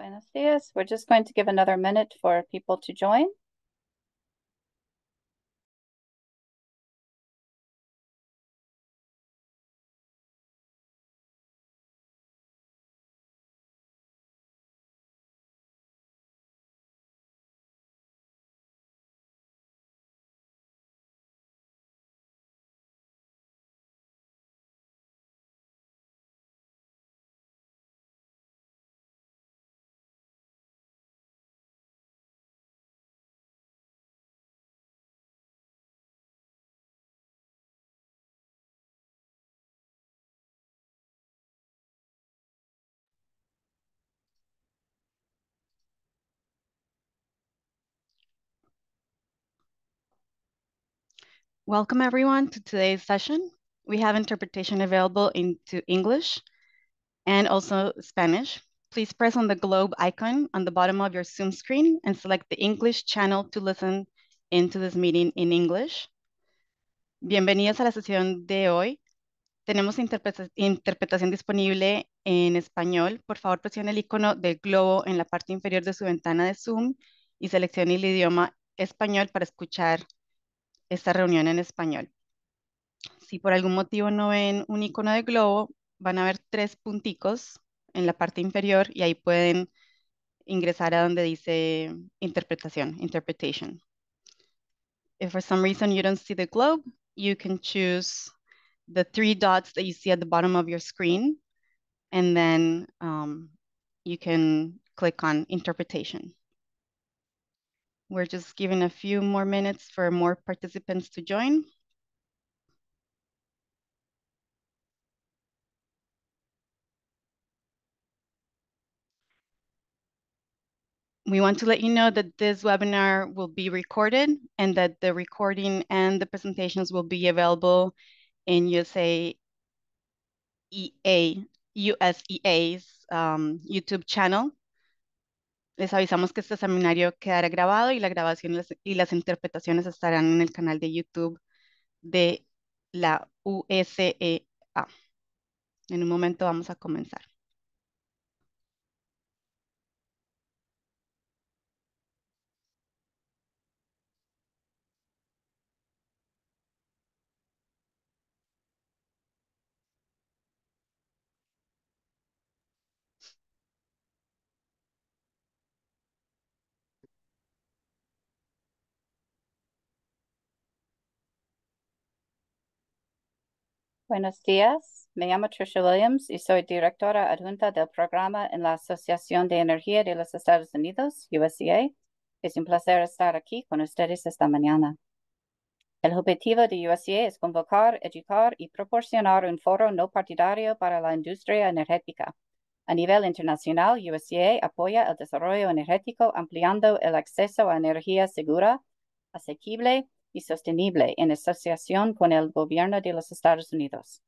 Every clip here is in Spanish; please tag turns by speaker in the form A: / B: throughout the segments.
A: Buenos dias. We're just going to give another minute for people to join.
B: Welcome everyone to today's session. We have interpretation available into English and also Spanish. Please press on the globe icon on the bottom of your Zoom screen and select the English channel to listen into this meeting in English. Bienvenidos a la sesión de hoy. Tenemos interpretación disponible en español. Por favor, presione el icono del globo en la parte inferior de su ventana de Zoom y seleccione el idioma español para escuchar esta reunión en español. Si por algún motivo no ven un icono de globo, van a ver tres punticos en la parte inferior y ahí pueden ingresar a donde dice interpretación, interpretation. If for some reason you don't see the globe, you can choose the three dots that you see at the bottom of your screen, and then um, you can click on interpretation. We're just giving a few more minutes for more participants to join. We want to let you know that this webinar will be recorded and that the recording and the presentations will be available in USA EA, USEA's um, YouTube channel Les avisamos que este seminario quedará grabado y la grabación y las interpretaciones estarán en el canal de YouTube de la USEA. En un momento vamos a comenzar.
A: Buenos días, me llamo Tricia Williams y soy directora adjunta del programa en la Asociación de Energía de los Estados Unidos, USA. Es un placer estar aquí con ustedes esta mañana. El objetivo de USA es convocar, educar y proporcionar un foro no partidario para la industria energética. A nivel internacional, USA apoya el desarrollo energético ampliando el acceso a energía segura, asequible y sostenible en asociación con el gobierno de los Estados Unidos.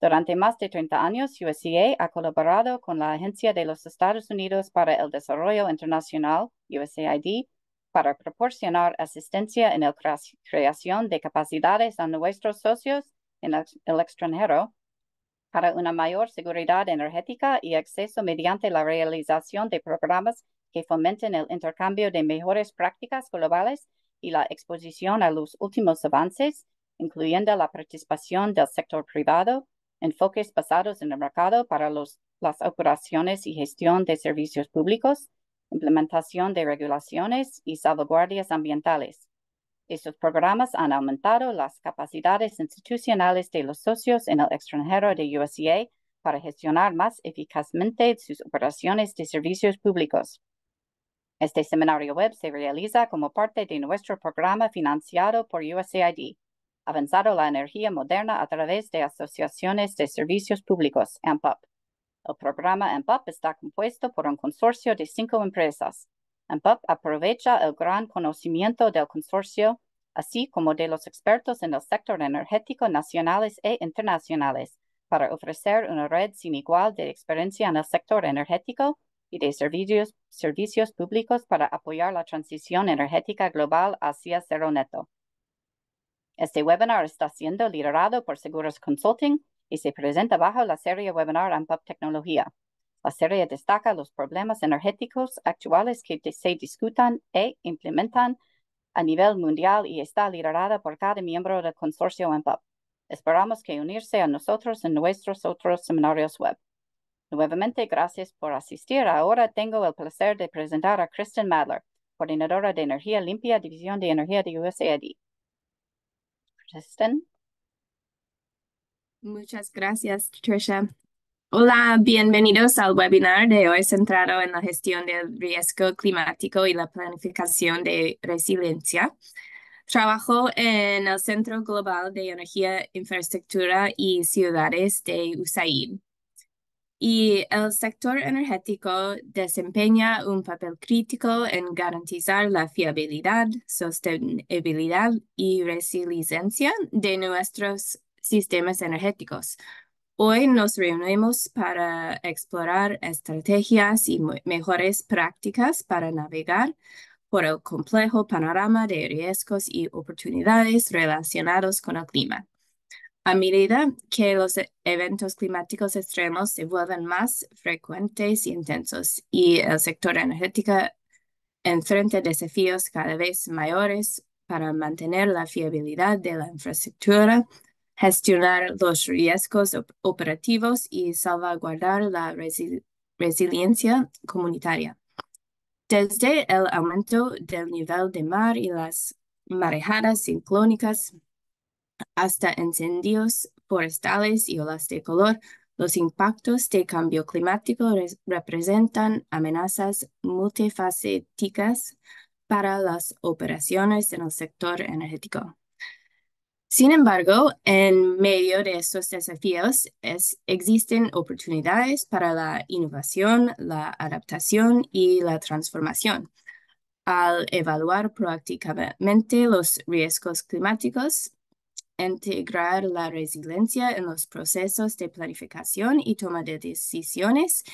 A: Durante más de 30 años, USAID ha colaborado con la Agencia de los Estados Unidos para el Desarrollo Internacional, USAID, para proporcionar asistencia en la creación de capacidades a nuestros socios en el extranjero para una mayor seguridad energética y acceso mediante la realización de programas que fomenten el intercambio de mejores prácticas globales y la exposición a los últimos avances, incluyendo la participación del sector privado, enfoques basados en el mercado para las operaciones y gestión de servicios públicos, implementación de regulaciones y salvaguardias ambientales. Estos programas han aumentado las capacidades institucionales de los socios en el extranjero de USA para gestionar más eficazmente sus operaciones de servicios públicos. Este seminario web se realiza como parte de nuestro programa financiado por USAID, Avanzado la Energía Moderna a través de Asociaciones de Servicios Públicos, AMPUP. El programa AMPUP está compuesto por un consorcio de cinco empresas. AMPUP aprovecha el gran conocimiento del consorcio, así como de los expertos en el sector energético nacionales e internacionales, para ofrecer una red sin igual de experiencia en el sector energético de servicios, públicos para apoyar la transición energética global hacia cero neto. Este webinar está siendo liderado por Seguros Consulting y se presenta bajo la serie webinar AMPUP Tecnología. La serie destaca los problemas energéticos actuales que se discutan e implementan a nivel mundial y está liderada por cada miembro del consorcio AMPUP. Esperamos que unirse a nosotros en nuestros otros seminarios web. Nuevamente, gracias por asistir. Ahora tengo el placer de presentar a Kristen Madler, coordinadora de Energía Limpia, División
C: de Energía de USAID. Kristen. Muchas gracias, tricia. Hola, bienvenidos al webinar de hoy centrado en la gestión del riesgo climático y la planificación de resiliencia. Trabajo en el Centro Global de Energía, Infraestructura y Ciudades de USAID y el sector energético desempeña un papel crítico en garantizar la fiabilidad, sostenibilidad y resiliencia de nuestros sistemas energéticos. Hoy nos reunimos para explorar estrategias y mejores prácticas para navegar por el complejo panorama de riesgos y oportunidades relacionados con el clima. A medida que los eventos climáticos extremos se vuelven más frecuentes y intensos y el sector energético enfrenta desafíos cada vez mayores para mantener la fiabilidad de la infraestructura, gestionar los riesgos operativos y salvaguardar la resiliencia comunitaria. Desde el aumento del nivel de mar y las marejadas ciclónicas, hasta incendios forestales y olas de color, los impactos de cambio climático representan amenazas multifacéticas para las operaciones en el sector energético. Sin embargo, en medio de estos desafíos existen oportunidades para la innovación, la adaptación y la transformación. Al evaluar proactivamente los riesgos climáticos, integrar la resiliencia en los procesos de planificación y toma de decisiones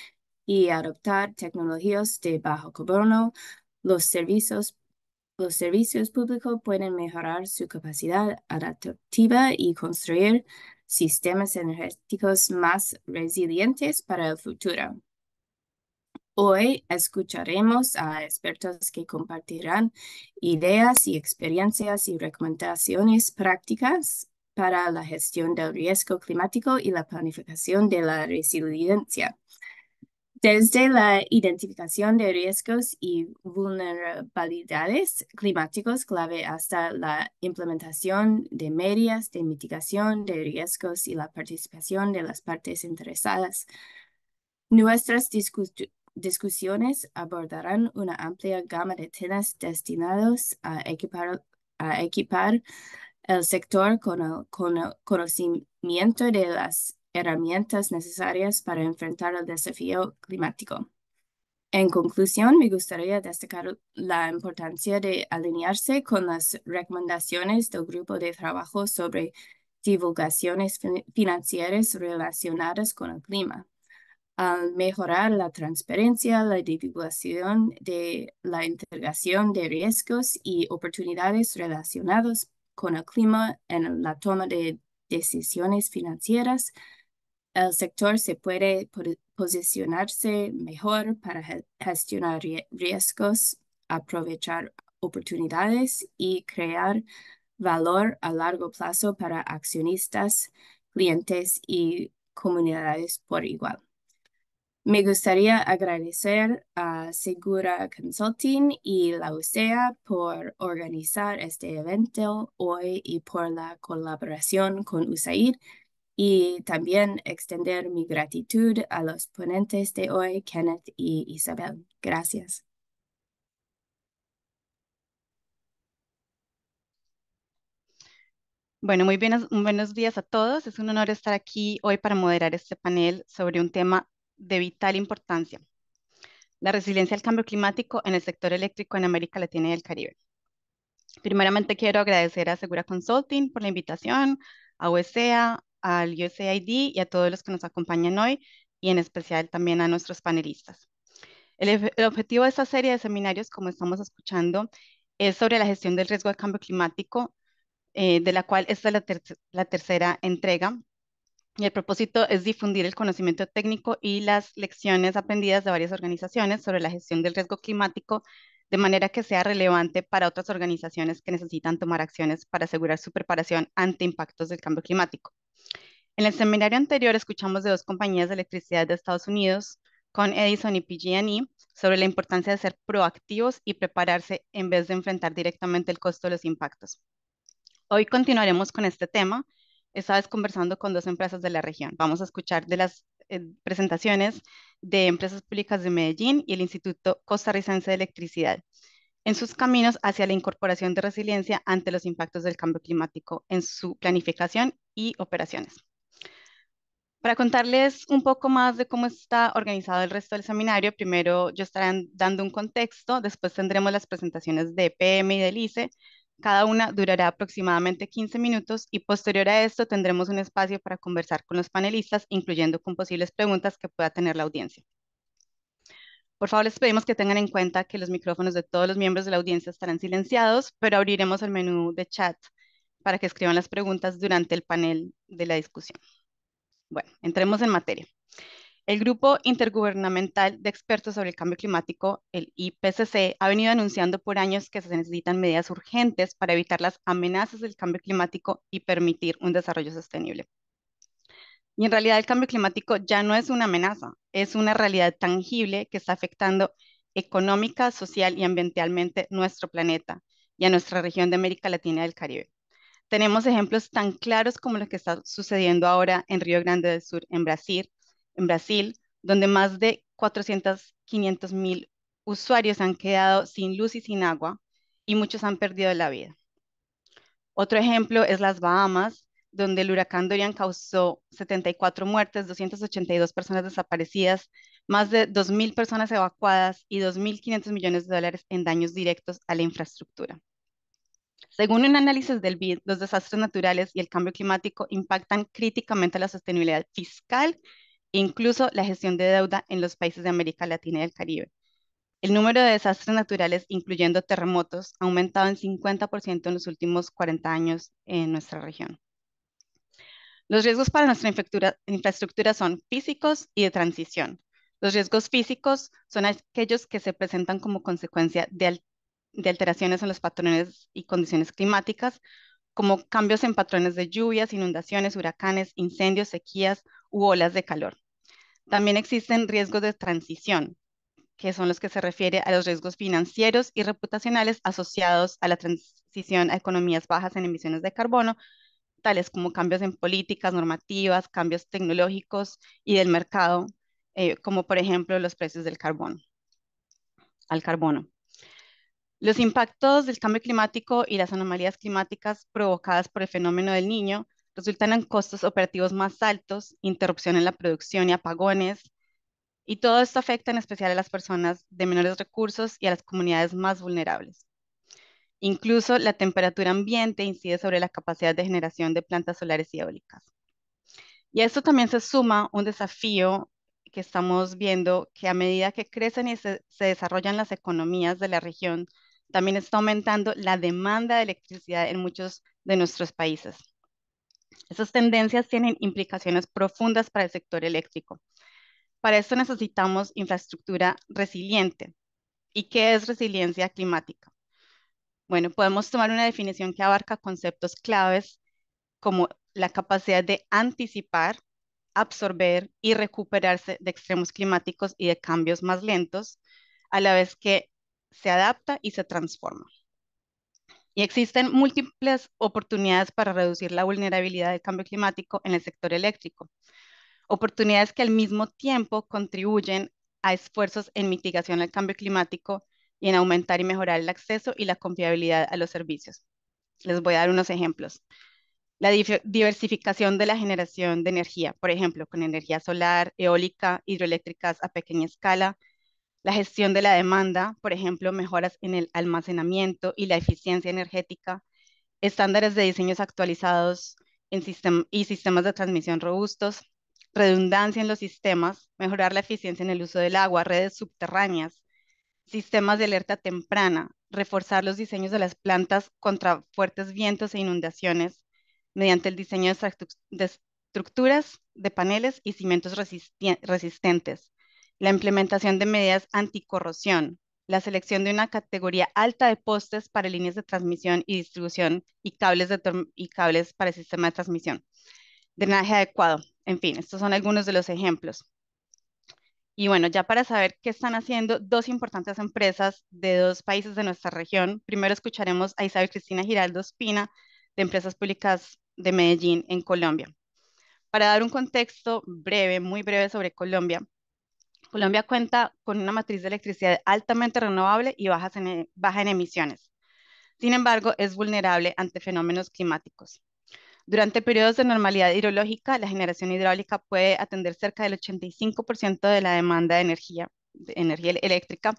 C: y adoptar tecnologías de bajo carbono. Los servicios, los servicios públicos pueden mejorar su capacidad adaptativa y construir sistemas energéticos más resilientes para el futuro. Hoy escucharemos a expertos que compartirán ideas y experiencias y recomendaciones prácticas para la gestión del riesgo climático y la planificación de la resiliencia. Desde la identificación de riesgos y vulnerabilidades climáticos clave hasta la implementación de medidas de mitigación de riesgos y la participación de las partes interesadas. Nuestras discusiones discusiones abordarán una amplia gama de temas destinados a equipar, a equipar el sector con el, conocimiento de las herramientas necesarias para enfrentar el desafío climático. En conclusión, me gustaría destacar la importancia de alinearse con las recomendaciones del grupo de trabajo sobre divulgaciones financieras relacionadas con el clima al mejorar la transparencia, la divulgación de la integración de riesgos y oportunidades relacionados con el clima en la toma de decisiones financieras, el sector se puede posicionarse mejor para gestionar riesgos, aprovechar oportunidades y crear valor a largo plazo para accionistas, clientes y comunidades por igual. Me gustaría agradecer a Segura Consulting y la UCEA por organizar este evento hoy y por la colaboración con USAID e y también extender mi gratitud a los ponentes de hoy, Kenneth y Isabel. Gracias.
B: Bueno, muy buenos días a todos. Es un honor estar aquí hoy para moderar este panel sobre un tema de vital importancia. La resiliencia al cambio climático en el sector eléctrico en América Latina y el Caribe. Primeramente quiero agradecer a Segura Consulting por la invitación, a OSEA, al USAID y a todos los que nos acompañan hoy y en especial también a nuestros panelistas. El, objetivo de esta serie de seminarios, como estamos escuchando, es sobre la gestión del riesgo de cambio climático, eh, de la cual esta es la tercera entrega y el propósito es difundir el conocimiento técnico y las lecciones aprendidas de varias organizaciones sobre la gestión del riesgo climático de manera que sea relevante para otras organizaciones que necesitan tomar acciones para asegurar su preparación ante impactos del cambio climático. En el seminario anterior escuchamos de dos compañías de electricidad de Estados Unidos, con Edison y PG&E, sobre la importancia de ser proactivos y prepararse en vez de enfrentar directamente el costo de los impactos. Hoy continuaremos con este tema esta conversando con dos empresas de la región. Vamos a escuchar de las eh, presentaciones de Empresas Públicas de Medellín y el Instituto Costarricense de Electricidad en sus caminos hacia la incorporación de resiliencia ante los impactos del cambio climático en su planificación y operaciones. Para contarles un poco más de cómo está organizado el resto del seminario, primero yo estaré dando un contexto, después tendremos las presentaciones de PM y del ICE, cada una durará aproximadamente 15 minutos y posterior a esto tendremos un espacio para conversar con los panelistas, incluyendo con posibles preguntas que pueda tener la audiencia. Por favor, les pedimos que tengan en cuenta que los micrófonos de todos los miembros de la audiencia estarán silenciados, pero abriremos el menú de chat para que escriban las preguntas durante el panel de la discusión. Bueno, entremos en materia. El Grupo Intergubernamental de Expertos sobre el Cambio Climático, el IPCC, ha venido anunciando por años que se necesitan medidas urgentes para evitar las amenazas del cambio climático y permitir un desarrollo sostenible. Y en realidad el cambio climático ya no es una amenaza, es una realidad tangible que está afectando económica, social y ambientalmente nuestro planeta y a nuestra región de América Latina y del Caribe. Tenemos ejemplos tan claros como los que está sucediendo ahora en Río Grande del Sur, en Brasil, en Brasil, donde más de 400, 500 mil usuarios han quedado sin luz y sin agua y muchos han perdido la vida. Otro ejemplo es las Bahamas, donde el huracán Dorian causó 74 muertes, 282 personas desaparecidas, más de 2.000 personas evacuadas y 2.500 millones de dólares en daños directos a la infraestructura. Según un análisis del BID, los desastres naturales y el cambio climático impactan críticamente la sostenibilidad fiscal incluso la gestión de deuda en los países de América Latina y el Caribe. El número de desastres naturales, incluyendo terremotos, ha aumentado en 50% en los últimos 40 años en nuestra región. Los riesgos para nuestra infraestructura son físicos y de transición. Los riesgos físicos son aquellos que se presentan como consecuencia de, de alteraciones en los patrones y condiciones climáticas, como cambios en patrones de lluvias, inundaciones, huracanes, incendios, sequías u olas de calor. También existen riesgos de transición, que son los que se refiere a los riesgos financieros y reputacionales asociados a la transición a economías bajas en emisiones de carbono, tales como cambios en políticas, normativas, cambios tecnológicos y del mercado, eh, como por ejemplo los precios del carbono, al carbono. Los impactos del cambio climático y las anomalías climáticas provocadas por el fenómeno del niño resultan en costos operativos más altos, interrupción en la producción y apagones, y todo esto afecta en especial a las personas de menores recursos y a las comunidades más vulnerables. Incluso la temperatura ambiente incide sobre la capacidad de generación de plantas solares y eólicas. Y a esto también se suma un desafío que estamos viendo que a medida que crecen y se, se desarrollan las economías de la región, también está aumentando la demanda de electricidad en muchos de nuestros países. Esas tendencias tienen implicaciones profundas para el sector eléctrico. Para esto necesitamos infraestructura resiliente. ¿Y qué es resiliencia climática? Bueno, podemos tomar una definición que abarca conceptos claves como la capacidad de anticipar, absorber y recuperarse de extremos climáticos y de cambios más lentos, a la vez que se adapta y se transforma. Y existen múltiples oportunidades para reducir la vulnerabilidad del cambio climático en el sector eléctrico. Oportunidades que al mismo tiempo contribuyen a esfuerzos en mitigación del cambio climático y en aumentar y mejorar el acceso y la confiabilidad a los servicios. Les voy a dar unos ejemplos. La diversificación de la generación de energía, por ejemplo, con energía solar, eólica, hidroeléctricas a pequeña escala, la gestión de la demanda, por ejemplo, mejoras en el almacenamiento y la eficiencia energética, estándares de diseños actualizados en y sistemas de transmisión robustos, redundancia en los sistemas, mejorar la eficiencia en el uso del agua, redes subterráneas, sistemas de alerta temprana, reforzar los diseños de las plantas contra fuertes vientos e inundaciones mediante el diseño de estructuras de paneles y cimientos resistentes la implementación de medidas anticorrosión, la selección de una categoría alta de postes para líneas de transmisión y distribución y cables, de y cables para el sistema de transmisión, drenaje adecuado, en fin, estos son algunos de los ejemplos. Y bueno, ya para saber qué están haciendo dos importantes empresas de dos países de nuestra región, primero escucharemos a Isabel Cristina Giraldo Espina de Empresas Públicas de Medellín en Colombia. Para dar un contexto breve, muy breve sobre Colombia, Colombia cuenta con una matriz de electricidad altamente renovable y baja en emisiones. Sin embargo, es vulnerable ante fenómenos climáticos. Durante periodos de normalidad hidrológica, la generación hidráulica puede atender cerca del 85% de la demanda de energía, de energía eléctrica,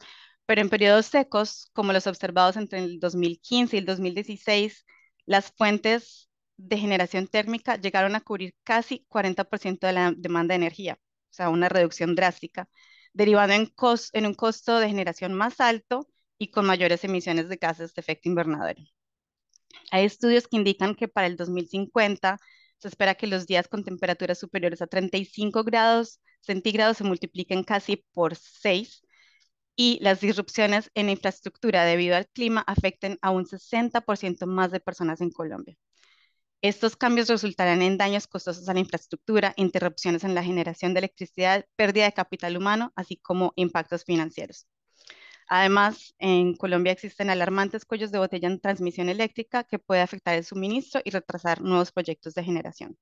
B: pero en periodos secos, como los observados entre el 2015 y el 2016, las fuentes de generación térmica llegaron a cubrir casi 40% de la demanda de energía o sea, una reducción drástica, derivando en, en un costo de generación más alto y con mayores emisiones de gases de efecto invernadero. Hay estudios que indican que para el 2050 se espera que los días con temperaturas superiores a 35 grados centígrados se multipliquen casi por 6 y las disrupciones en infraestructura debido al clima afecten a un 60% más de personas en Colombia. Estos cambios resultarán en daños costosos a la infraestructura, interrupciones en la generación de electricidad, pérdida de capital humano, así como impactos financieros. Además, en Colombia existen alarmantes cuellos de botella en transmisión eléctrica que puede afectar el suministro y retrasar nuevos proyectos de generación.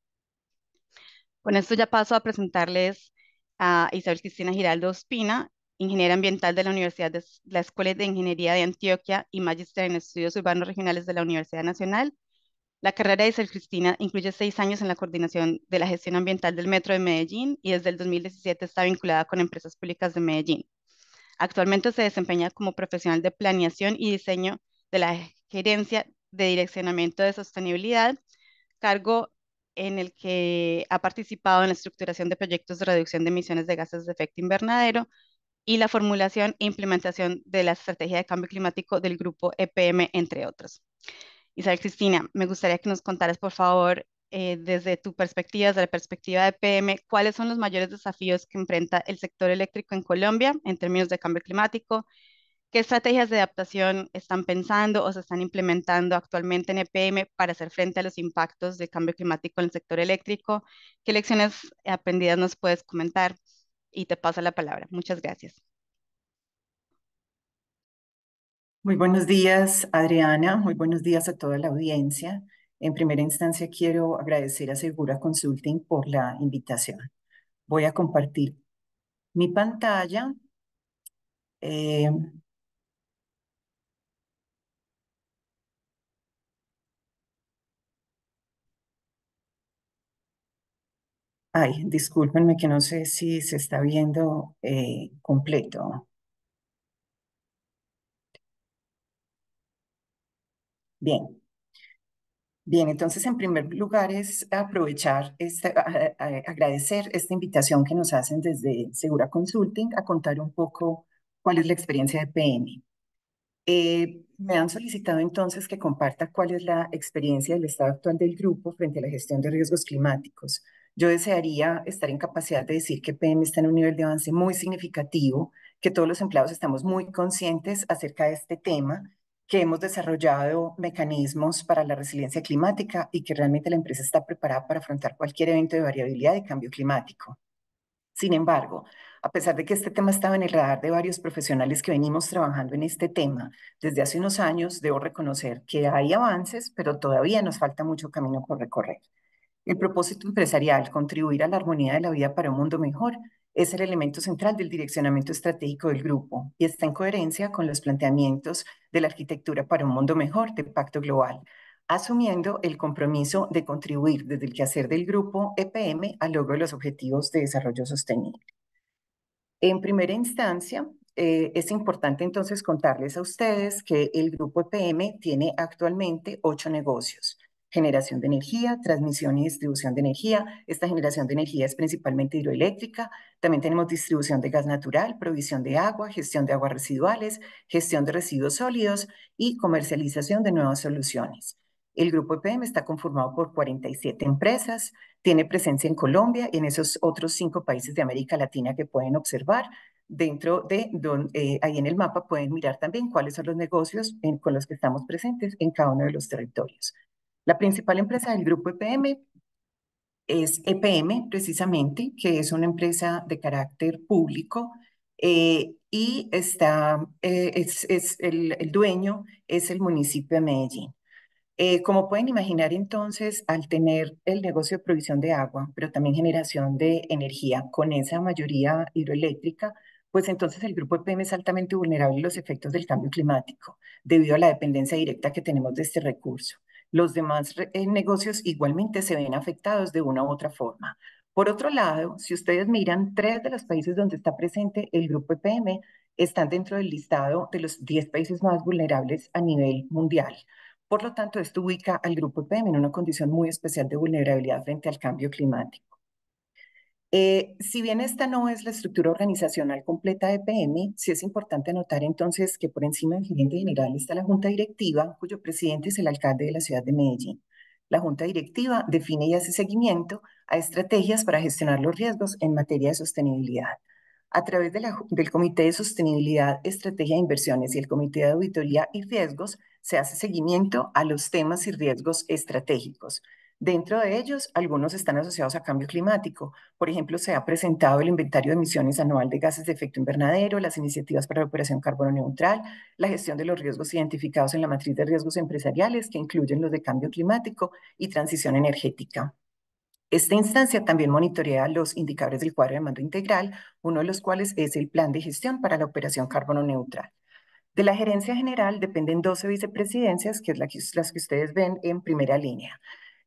B: Con esto ya paso a presentarles a Isabel Cristina Giraldo Ospina, ingeniera ambiental de la Universidad la Escuela de Ingeniería de Antioquia y magíster en Estudios Urbanos Regionales de la Universidad Nacional la carrera de Isel Cristina incluye seis años en la coordinación de la gestión ambiental del Metro de Medellín y desde el 2017 está vinculada con empresas públicas de Medellín. Actualmente se desempeña como profesional de planeación y diseño de la gerencia de direccionamiento de sostenibilidad, cargo en el que ha participado en la estructuración de proyectos de reducción de emisiones de gases de efecto invernadero y la formulación e implementación de la estrategia de cambio climático del grupo EPM, entre otros. Isabel Cristina, me gustaría que nos contaras, por favor, eh, desde tu perspectiva, desde la perspectiva de PM, cuáles son los mayores desafíos que enfrenta el sector eléctrico en Colombia en términos de cambio climático, ¿Qué estrategias de adaptación están pensando o se están implementando actualmente en EPM para hacer frente a los impactos del cambio climático en el sector eléctrico? ¿Qué lecciones aprendidas nos puedes comentar? Y te paso la palabra. Muchas gracias.
D: Muy buenos días, Adriana. Muy buenos días a toda la audiencia. En primera instancia, quiero agradecer a Segura Consulting por la invitación. Voy a compartir mi pantalla. Eh, ay, discúlpenme que no sé si se está viendo eh, completo. Bien. Bien, entonces en primer lugar es aprovechar, este, agradecer esta invitación que nos hacen desde Segura Consulting a contar un poco cuál es la experiencia de PM. Eh, me han solicitado entonces que comparta cuál es la experiencia del estado actual del grupo frente a la gestión de riesgos climáticos. Yo desearía estar en capacidad de decir que PM está en un nivel de avance muy significativo, que todos los empleados estamos muy conscientes acerca de este tema que hemos desarrollado mecanismos para la resiliencia climática y que realmente la empresa está preparada para afrontar cualquier evento de variabilidad de cambio climático. Sin embargo, a pesar de que este tema estaba en el radar de varios profesionales que venimos trabajando en este tema desde hace unos años, debo reconocer que hay avances, pero todavía nos falta mucho camino por recorrer. El propósito empresarial, contribuir a la armonía de la vida para un mundo mejor, es el elemento central del direccionamiento estratégico del grupo y está en coherencia con los planteamientos de la arquitectura para un mundo mejor del Pacto Global, asumiendo el compromiso de contribuir desde el quehacer del grupo EPM al logro de los objetivos de desarrollo sostenible. En primera instancia, eh, es importante entonces contarles a ustedes que el grupo EPM tiene actualmente ocho negocios generación de energía, transmisión y distribución de energía. Esta generación de energía es principalmente hidroeléctrica. También tenemos distribución de gas natural, provisión de agua, gestión de aguas residuales, gestión de residuos sólidos y comercialización de nuevas soluciones. El grupo EPM está conformado por 47 empresas, tiene presencia en Colombia y en esos otros cinco países de América Latina que pueden observar. Dentro de, eh, ahí en el mapa pueden mirar también cuáles son los negocios con los que estamos presentes en cada uno de los territorios. La principal empresa del grupo EPM es EPM, precisamente, que es una empresa de carácter público eh, y está, eh, es, el, dueño es el municipio de Medellín. Eh, como pueden imaginar, entonces, al tener el negocio de provisión de agua, pero también generación de energía con esa mayoría hidroeléctrica, pues entonces el grupo EPM es altamente vulnerable a los efectos del cambio climático debido a la dependencia directa que tenemos de este recurso los demás eh, negocios igualmente se ven afectados de una u otra forma. Por otro lado, si ustedes miran, tres de los países donde está presente el grupo EPM están dentro del listado de los 10 países más vulnerables a nivel mundial. Por lo tanto, esto ubica al grupo EPM en una condición muy especial de vulnerabilidad frente al cambio climático. Eh, si bien esta no es la estructura organizacional completa de PM, sí es importante notar entonces que por encima del gerente general está la junta directiva, cuyo presidente es el alcalde de la ciudad de Medellín. La junta directiva define y hace seguimiento a estrategias para gestionar los riesgos en materia de sostenibilidad. A través del Comité de Sostenibilidad, Estrategia de Inversiones y el Comité de Auditoría y Riesgos, se hace seguimiento a los temas y riesgos estratégicos. Dentro de ellos, algunos están asociados a cambio climático. Por ejemplo, se ha presentado el inventario de emisiones anual de gases de efecto invernadero, las iniciativas para la operación carbono neutral, la gestión de los riesgos identificados en la matriz de riesgos empresariales, que incluyen los de cambio climático y transición energética. Esta instancia también monitorea los indicadores del cuadro de mando integral, uno de los cuales es el plan de gestión para la operación carbono neutral. De la gerencia general dependen 12 vicepresidencias, que es las que ustedes ven en primera línea.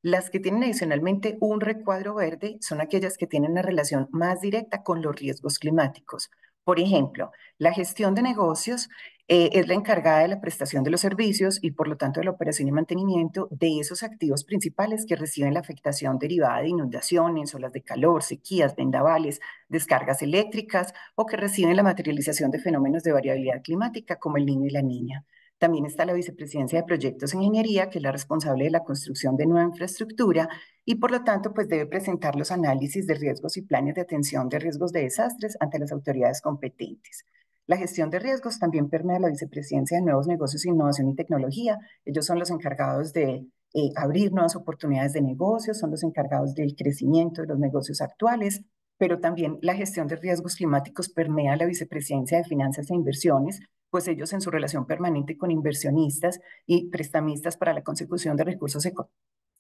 D: Las que tienen adicionalmente un recuadro verde son aquellas que tienen una relación más directa con los riesgos climáticos. Por ejemplo, la gestión de negocios eh, es la encargada de la prestación de los servicios y por lo tanto de la operación y mantenimiento de esos activos principales que reciben la afectación derivada de inundaciones, olas de calor, sequías, vendavales, descargas eléctricas o que reciben la materialización de fenómenos de variabilidad climática como el niño y la niña. También está la Vicepresidencia de Proyectos e Ingeniería, que es la responsable de la construcción de nueva infraestructura y por lo tanto pues debe presentar los análisis de riesgos y planes de atención de riesgos de desastres ante las autoridades competentes. La gestión de riesgos también permea la Vicepresidencia de Nuevos Negocios, Innovación y Tecnología. Ellos son los encargados de eh, abrir nuevas oportunidades de negocios, son los encargados del crecimiento de los negocios actuales, pero también la gestión de riesgos climáticos permea la Vicepresidencia de Finanzas e Inversiones, pues ellos en su relación permanente con inversionistas y prestamistas para la consecución de recursos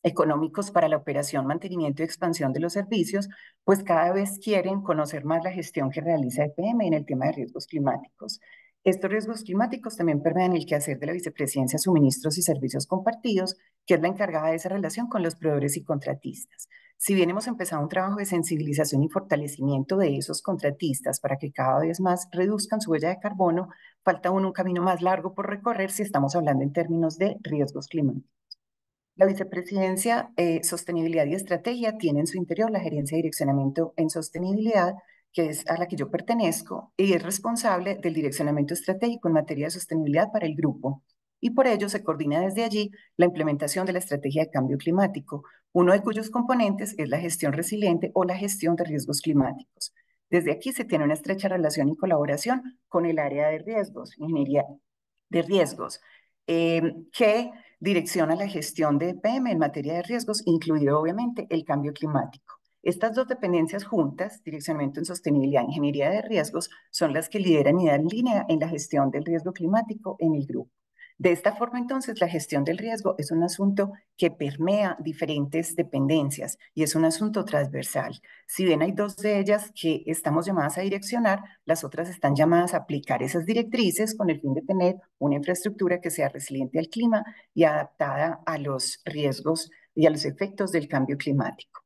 D: económicos para la operación, mantenimiento y expansión de los servicios, pues cada vez quieren conocer más la gestión que realiza el EPM en el tema de riesgos climáticos. Estos riesgos climáticos también permean el quehacer de la Vicepresidencia Suministros y Servicios Compartidos, que es la encargada de esa relación con los proveedores y contratistas. Si bien hemos empezado un trabajo de sensibilización y fortalecimiento de esos contratistas para que cada vez más reduzcan su huella de carbono, falta aún un camino más largo por recorrer si estamos hablando en términos de riesgos climáticos. La vicepresidencia eh, Sostenibilidad y Estrategia tiene en su interior la gerencia de direccionamiento en sostenibilidad, que es a la que yo pertenezco, y es responsable del direccionamiento estratégico en materia de sostenibilidad para el grupo. Y por ello se coordina desde allí la implementación de la estrategia de cambio climático, uno de cuyos componentes es la gestión resiliente o la gestión de riesgos climáticos. Desde aquí se tiene una estrecha relación y colaboración con el área de riesgos, ingeniería de riesgos, eh, que direcciona la gestión de EPM en materia de riesgos, incluido obviamente el cambio climático. Estas dos dependencias juntas, Direccionamiento en Sostenibilidad e Ingeniería de Riesgos, son las que lideran y dan línea en la gestión del riesgo climático en el grupo. De esta forma, entonces, la gestión del riesgo es un asunto que permea diferentes dependencias y es un asunto transversal. Si bien hay dos de ellas que estamos llamadas a direccionar, las otras están llamadas a aplicar esas directrices con el fin de tener una infraestructura que sea resiliente al clima y adaptada a los riesgos y a los efectos del cambio climático.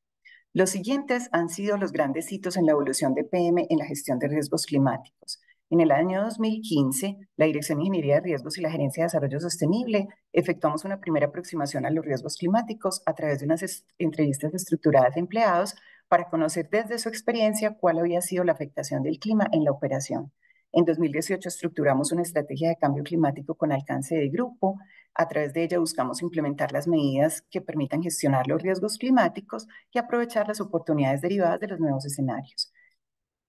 D: Los siguientes han sido los grandes hitos en la evolución de PM en la gestión de riesgos climáticos. En el año 2015, la Dirección de Ingeniería de Riesgos y la Gerencia de Desarrollo Sostenible efectuamos una primera aproximación a los riesgos climáticos a través de unas entrevistas estructuradas de empleados para conocer desde su experiencia cuál había sido la afectación del clima en la operación. En 2018 estructuramos una estrategia de cambio climático con alcance de grupo. A través de ella buscamos implementar las medidas que permitan gestionar los riesgos climáticos y aprovechar las oportunidades derivadas de los nuevos escenarios.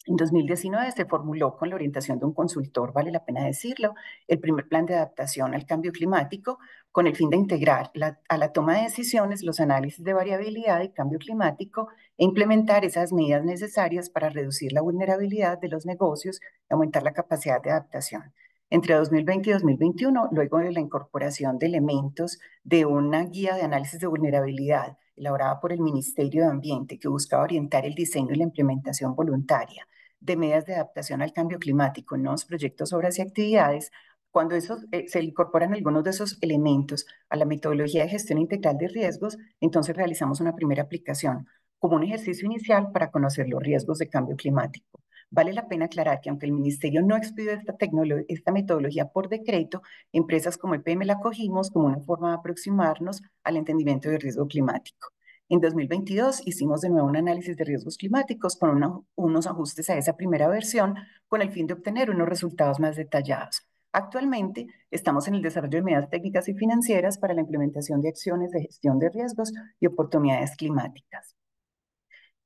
D: En 2019 se formuló con la orientación de un consultor, vale la pena decirlo, el primer plan de adaptación al cambio climático con el fin de integrar a la toma de decisiones los análisis de variabilidad y cambio climático e implementar esas medidas necesarias para reducir la vulnerabilidad de los negocios y aumentar la capacidad de adaptación. Entre 2020 y 2021, luego de la incorporación de elementos de una guía de análisis de vulnerabilidad elaborada por el Ministerio de Ambiente, que buscaba orientar el diseño y la implementación voluntaria de medidas de adaptación al cambio climático en nuevos proyectos, obras y actividades, cuando eh, se incorporan algunos de esos elementos a la metodología de gestión integral de riesgos, entonces realizamos una primera aplicación como un ejercicio inicial para conocer los riesgos de cambio climático. Vale la pena aclarar que aunque el Ministerio no expidió esta, metodología por decreto, empresas como el PM la cogimos como una forma de aproximarnos al entendimiento del riesgo climático. En 2022 hicimos de nuevo un análisis de riesgos climáticos con unos ajustes a esa primera versión con el fin de obtener unos resultados más detallados. Actualmente estamos en el desarrollo de medidas técnicas y financieras para la implementación de acciones de gestión de riesgos y oportunidades climáticas.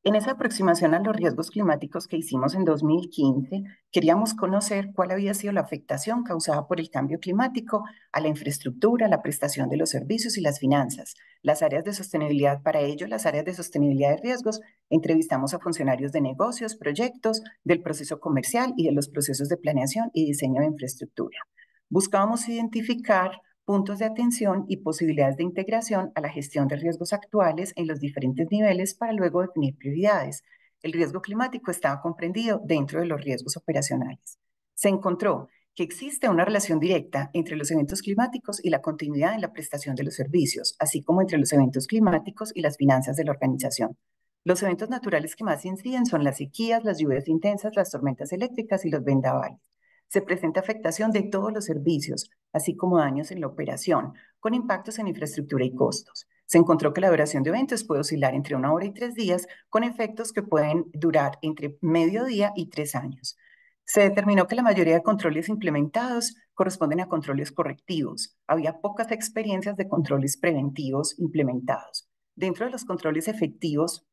D: En esa aproximación a los riesgos climáticos que hicimos en 2015, queríamos conocer cuál había sido la afectación causada por el cambio climático a la infraestructura, la prestación de los servicios y las finanzas, las áreas de sostenibilidad para ello, las áreas de sostenibilidad de riesgos. Entrevistamos a funcionarios de negocios, proyectos, del proceso comercial y de los procesos de planeación y diseño de infraestructura. Buscábamos identificar puntos de atención y posibilidades de integración a la gestión de riesgos actuales en los diferentes niveles para luego definir prioridades. El riesgo climático estaba comprendido dentro de los riesgos operacionales. Se encontró que existe una relación directa entre los eventos climáticos y la continuidad en la prestación de los servicios, así como entre los eventos climáticos y las finanzas de la organización. Los eventos naturales que más inciden son las sequías, las lluvias intensas, las tormentas eléctricas y los vendavales se presenta afectación de todos los servicios, así como daños en la operación, con impactos en infraestructura y costos. Se encontró que la duración de eventos puede oscilar entre una hora y tres días, con efectos que pueden durar entre medio día y tres años. Se determinó que la mayoría de controles implementados corresponden a controles correctivos. Había pocas experiencias de controles preventivos implementados. Dentro de los controles efectivos,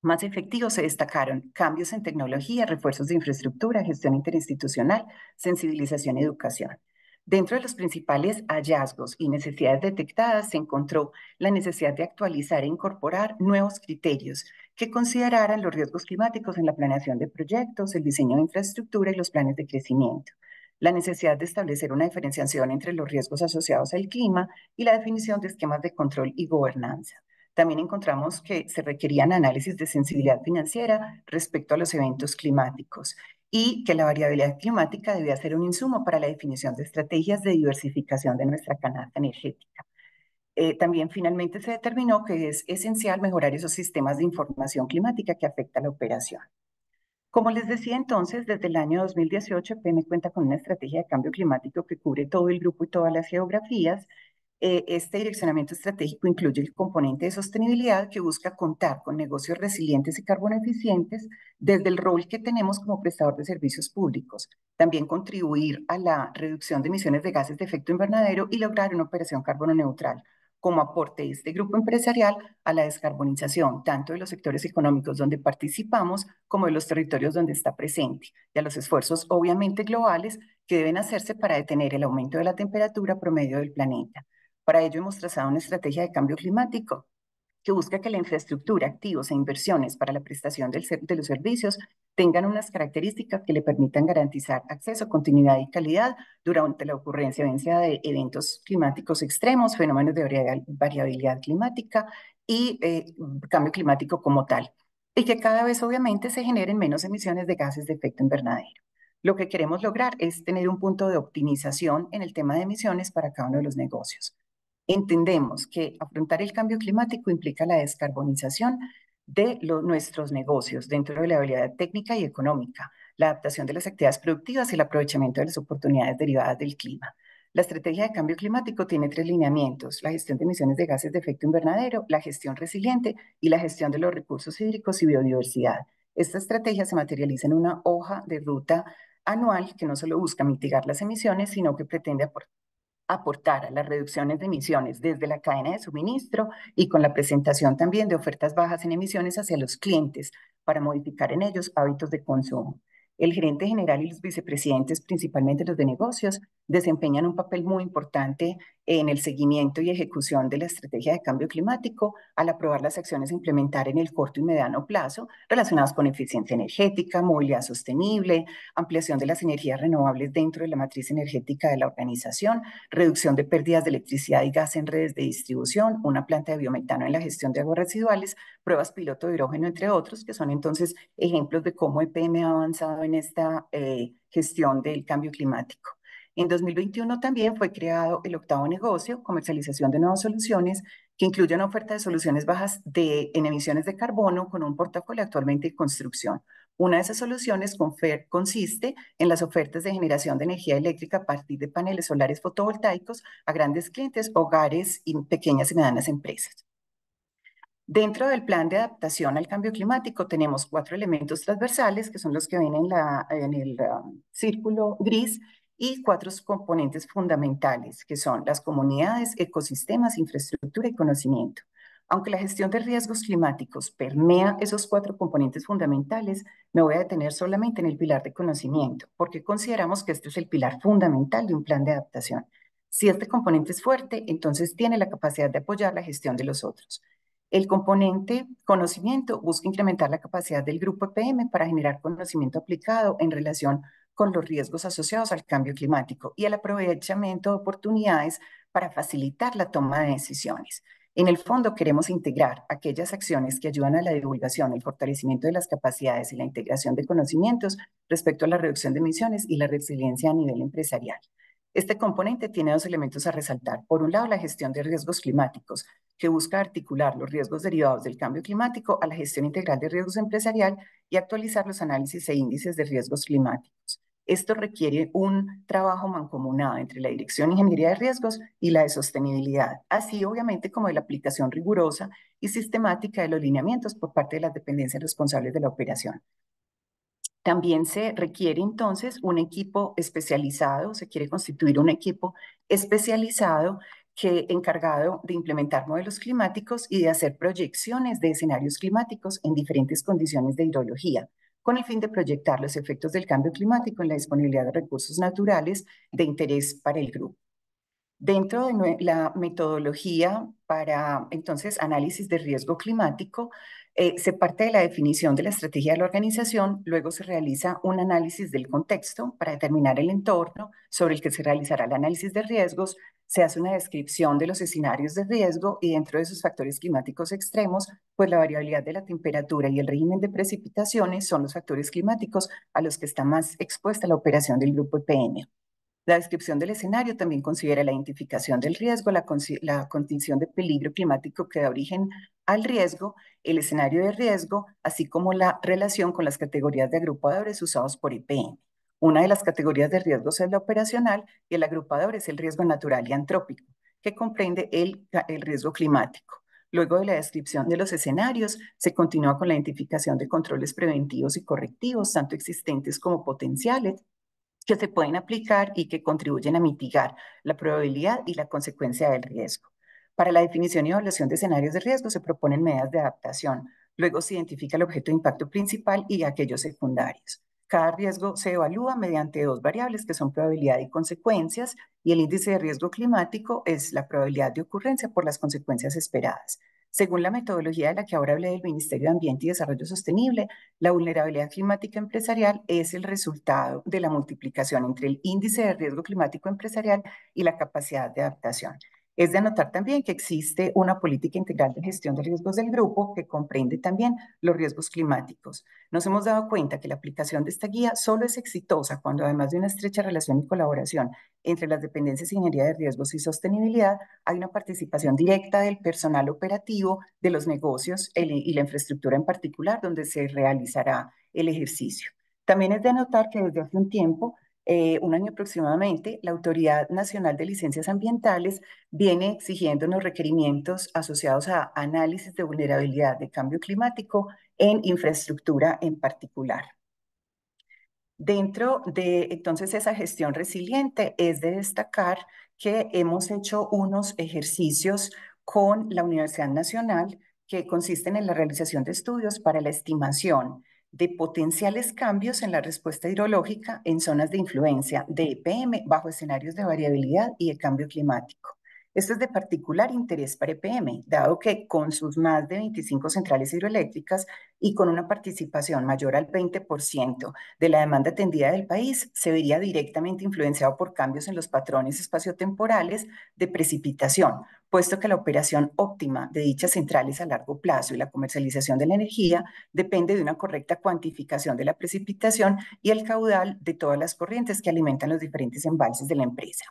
D: más efectivos se destacaron cambios en tecnología, refuerzos de infraestructura, gestión interinstitucional, sensibilización y educación. Dentro de los principales hallazgos y necesidades detectadas se encontró la necesidad de actualizar e incorporar nuevos criterios que consideraran los riesgos climáticos en la planeación de proyectos, el diseño de infraestructura y los planes de crecimiento la necesidad de establecer una diferenciación entre los riesgos asociados al clima y la definición de esquemas de control y gobernanza. También encontramos que se requerían análisis de sensibilidad financiera respecto a los eventos climáticos y que la variabilidad climática debía ser un insumo para la definición de estrategias de diversificación de nuestra canasta energética. Eh, también finalmente se determinó que es esencial mejorar esos sistemas de información climática que afecta a la operación. Como les decía entonces, desde el año 2018 PM cuenta con una estrategia de cambio climático que cubre todo el grupo y todas las geografías eh, este direccionamiento estratégico incluye el componente de sostenibilidad que busca contar con negocios resilientes y carbono eficientes desde el rol que tenemos como prestador de servicios públicos. También contribuir a la reducción de emisiones de gases de efecto invernadero y lograr una operación carbono neutral como aporte de este grupo empresarial a la descarbonización, tanto de los sectores económicos donde participamos como de los territorios donde está presente, y a los esfuerzos obviamente globales que deben hacerse para detener el aumento de la temperatura promedio del planeta. Para ello hemos trazado una estrategia de cambio climático que busca que la infraestructura, activos e inversiones para la prestación de los servicios tengan unas características que le permitan garantizar acceso, continuidad y calidad durante la ocurrencia de eventos climáticos extremos, fenómenos de variabilidad climática y eh, cambio climático como tal, y que cada vez obviamente se generen menos emisiones de gases de efecto invernadero. Lo que queremos lograr es tener un punto de optimización en el tema de emisiones para cada uno de los negocios. Entendemos que afrontar el cambio climático implica la descarbonización de nuestros negocios dentro de la habilidad técnica y económica, la adaptación de las actividades productivas y el aprovechamiento de las oportunidades derivadas del clima. La estrategia de cambio climático tiene tres lineamientos, la gestión de emisiones de gases de efecto invernadero, la gestión resiliente y la gestión de los recursos hídricos y biodiversidad. Esta estrategia se materializa en una hoja de ruta anual que no solo busca mitigar las emisiones, sino que pretende aportar aportar a las reducciones de emisiones desde la cadena de suministro y con la presentación también de ofertas bajas en emisiones hacia los clientes para modificar en ellos hábitos de consumo el gerente general y los vicepresidentes, principalmente los de negocios, desempeñan un papel muy importante en el seguimiento y ejecución de la estrategia de cambio climático al aprobar las acciones a implementar en el corto y mediano plazo relacionadas con eficiencia energética, movilidad sostenible, ampliación de las energías renovables dentro de la matriz energética de la organización, reducción de pérdidas de electricidad y gas en redes de distribución, una planta de biometano en la gestión de aguas residuales, pruebas piloto de hidrógeno, entre otros, que son entonces ejemplos de cómo EPM ha avanzado en en esta eh, gestión del cambio climático. En 2021 también fue creado el octavo negocio, comercialización de nuevas soluciones, que incluye una oferta de soluciones bajas de, en emisiones de carbono con un portafolio actualmente en construcción. Una de esas soluciones consiste en las ofertas de generación de energía eléctrica a partir de paneles solares fotovoltaicos a grandes clientes, hogares y pequeñas y medianas empresas. Dentro del plan de adaptación al cambio climático tenemos cuatro elementos transversales, que son los que ven en, el ah, círculo gris, y cuatro componentes fundamentales, que son las comunidades, ecosistemas, infraestructura y conocimiento. Aunque la gestión de riesgos climáticos permea esos cuatro componentes fundamentales, me voy a detener solamente en el pilar de conocimiento, porque consideramos que este es el pilar fundamental de un plan de adaptación. Si este componente es fuerte, entonces tiene la capacidad de apoyar la gestión de los otros. El componente conocimiento busca incrementar la capacidad del grupo EPM para generar conocimiento aplicado en relación con los riesgos asociados al cambio climático y el aprovechamiento de oportunidades para facilitar la toma de decisiones. En el fondo queremos integrar aquellas acciones que ayudan a la divulgación, el fortalecimiento de las capacidades y la integración de conocimientos respecto a la reducción de emisiones y la resiliencia a nivel empresarial. Este componente tiene dos elementos a resaltar. Por un lado, la gestión de riesgos climáticos, que busca articular los riesgos derivados del cambio climático a la gestión integral de riesgos empresarial y actualizar los análisis e índices de riesgos climáticos. Esto requiere un trabajo mancomunado entre la Dirección de Ingeniería de Riesgos y la de Sostenibilidad, así obviamente como de la aplicación rigurosa y sistemática de los lineamientos por parte de las dependencias responsables de la operación. También se requiere entonces un equipo especializado, se quiere constituir un equipo especializado que encargado de implementar modelos climáticos y de hacer proyecciones de escenarios climáticos en diferentes condiciones de hidrología, con el fin de proyectar los efectos del cambio climático en la disponibilidad de recursos naturales de interés para el grupo. Dentro de la metodología para entonces análisis de riesgo climático, eh, se parte de la definición de la estrategia de la organización, luego se realiza un análisis del contexto para determinar el entorno sobre el que se realizará el análisis de riesgos, se hace una descripción de los escenarios de riesgo y dentro de esos factores climáticos extremos, pues la variabilidad de la temperatura y el régimen de precipitaciones son los factores climáticos a los que está más expuesta la operación del grupo EPN. La descripción del escenario también considera la identificación del riesgo, la, la condición de peligro climático que da origen al riesgo, el escenario de riesgo, así como la relación con las categorías de agrupadores usados por IPM. E Una de las categorías de riesgo es la operacional y el agrupador es el riesgo natural y antrópico, que comprende el riesgo climático. Luego de la descripción de los escenarios, se continúa con la identificación de controles preventivos y correctivos, tanto existentes como potenciales, que se pueden aplicar y que contribuyen a mitigar la probabilidad y la consecuencia del riesgo. Para la definición y evaluación de escenarios de riesgo se proponen medidas de adaptación. Luego se identifica el objeto de impacto principal y aquellos secundarios. Cada riesgo se evalúa mediante dos variables que son probabilidad y consecuencias y el índice de riesgo climático es la probabilidad de ocurrencia por las consecuencias esperadas. Según la metodología de la que ahora hablé del Ministerio de Ambiente y Desarrollo Sostenible, la vulnerabilidad climática empresarial es el resultado de la multiplicación entre el índice de riesgo climático empresarial y la capacidad de adaptación. Es de anotar también que existe una política integral de gestión de riesgos del grupo que comprende también los riesgos climáticos. Nos hemos dado cuenta que la aplicación de esta guía solo es exitosa cuando además de una estrecha relación y colaboración entre las dependencias de ingeniería de riesgos y sostenibilidad, hay una participación directa del personal operativo, de los negocios y la infraestructura en particular, donde se realizará el ejercicio. También es de anotar que desde hace un tiempo eh, un año aproximadamente, la Autoridad Nacional de Licencias Ambientales viene exigiendo unos requerimientos asociados a análisis de vulnerabilidad de cambio climático en infraestructura en particular. Dentro de entonces esa gestión resiliente es de destacar que hemos hecho unos ejercicios con la Universidad Nacional que consisten en la realización de estudios para la estimación de potenciales cambios en la respuesta hidrológica en zonas de influencia de EPM bajo escenarios de variabilidad y de cambio climático. Esto es de particular interés para EPM, dado que con sus más de 25 centrales hidroeléctricas y con una participación mayor al 20% de la demanda atendida del país, se vería directamente influenciado por cambios en los patrones espaciotemporales de precipitación, puesto que la operación óptima de dichas centrales a largo plazo y la comercialización de la energía depende de una correcta cuantificación de la precipitación y el caudal de todas las corrientes que alimentan los diferentes embalses de la empresa.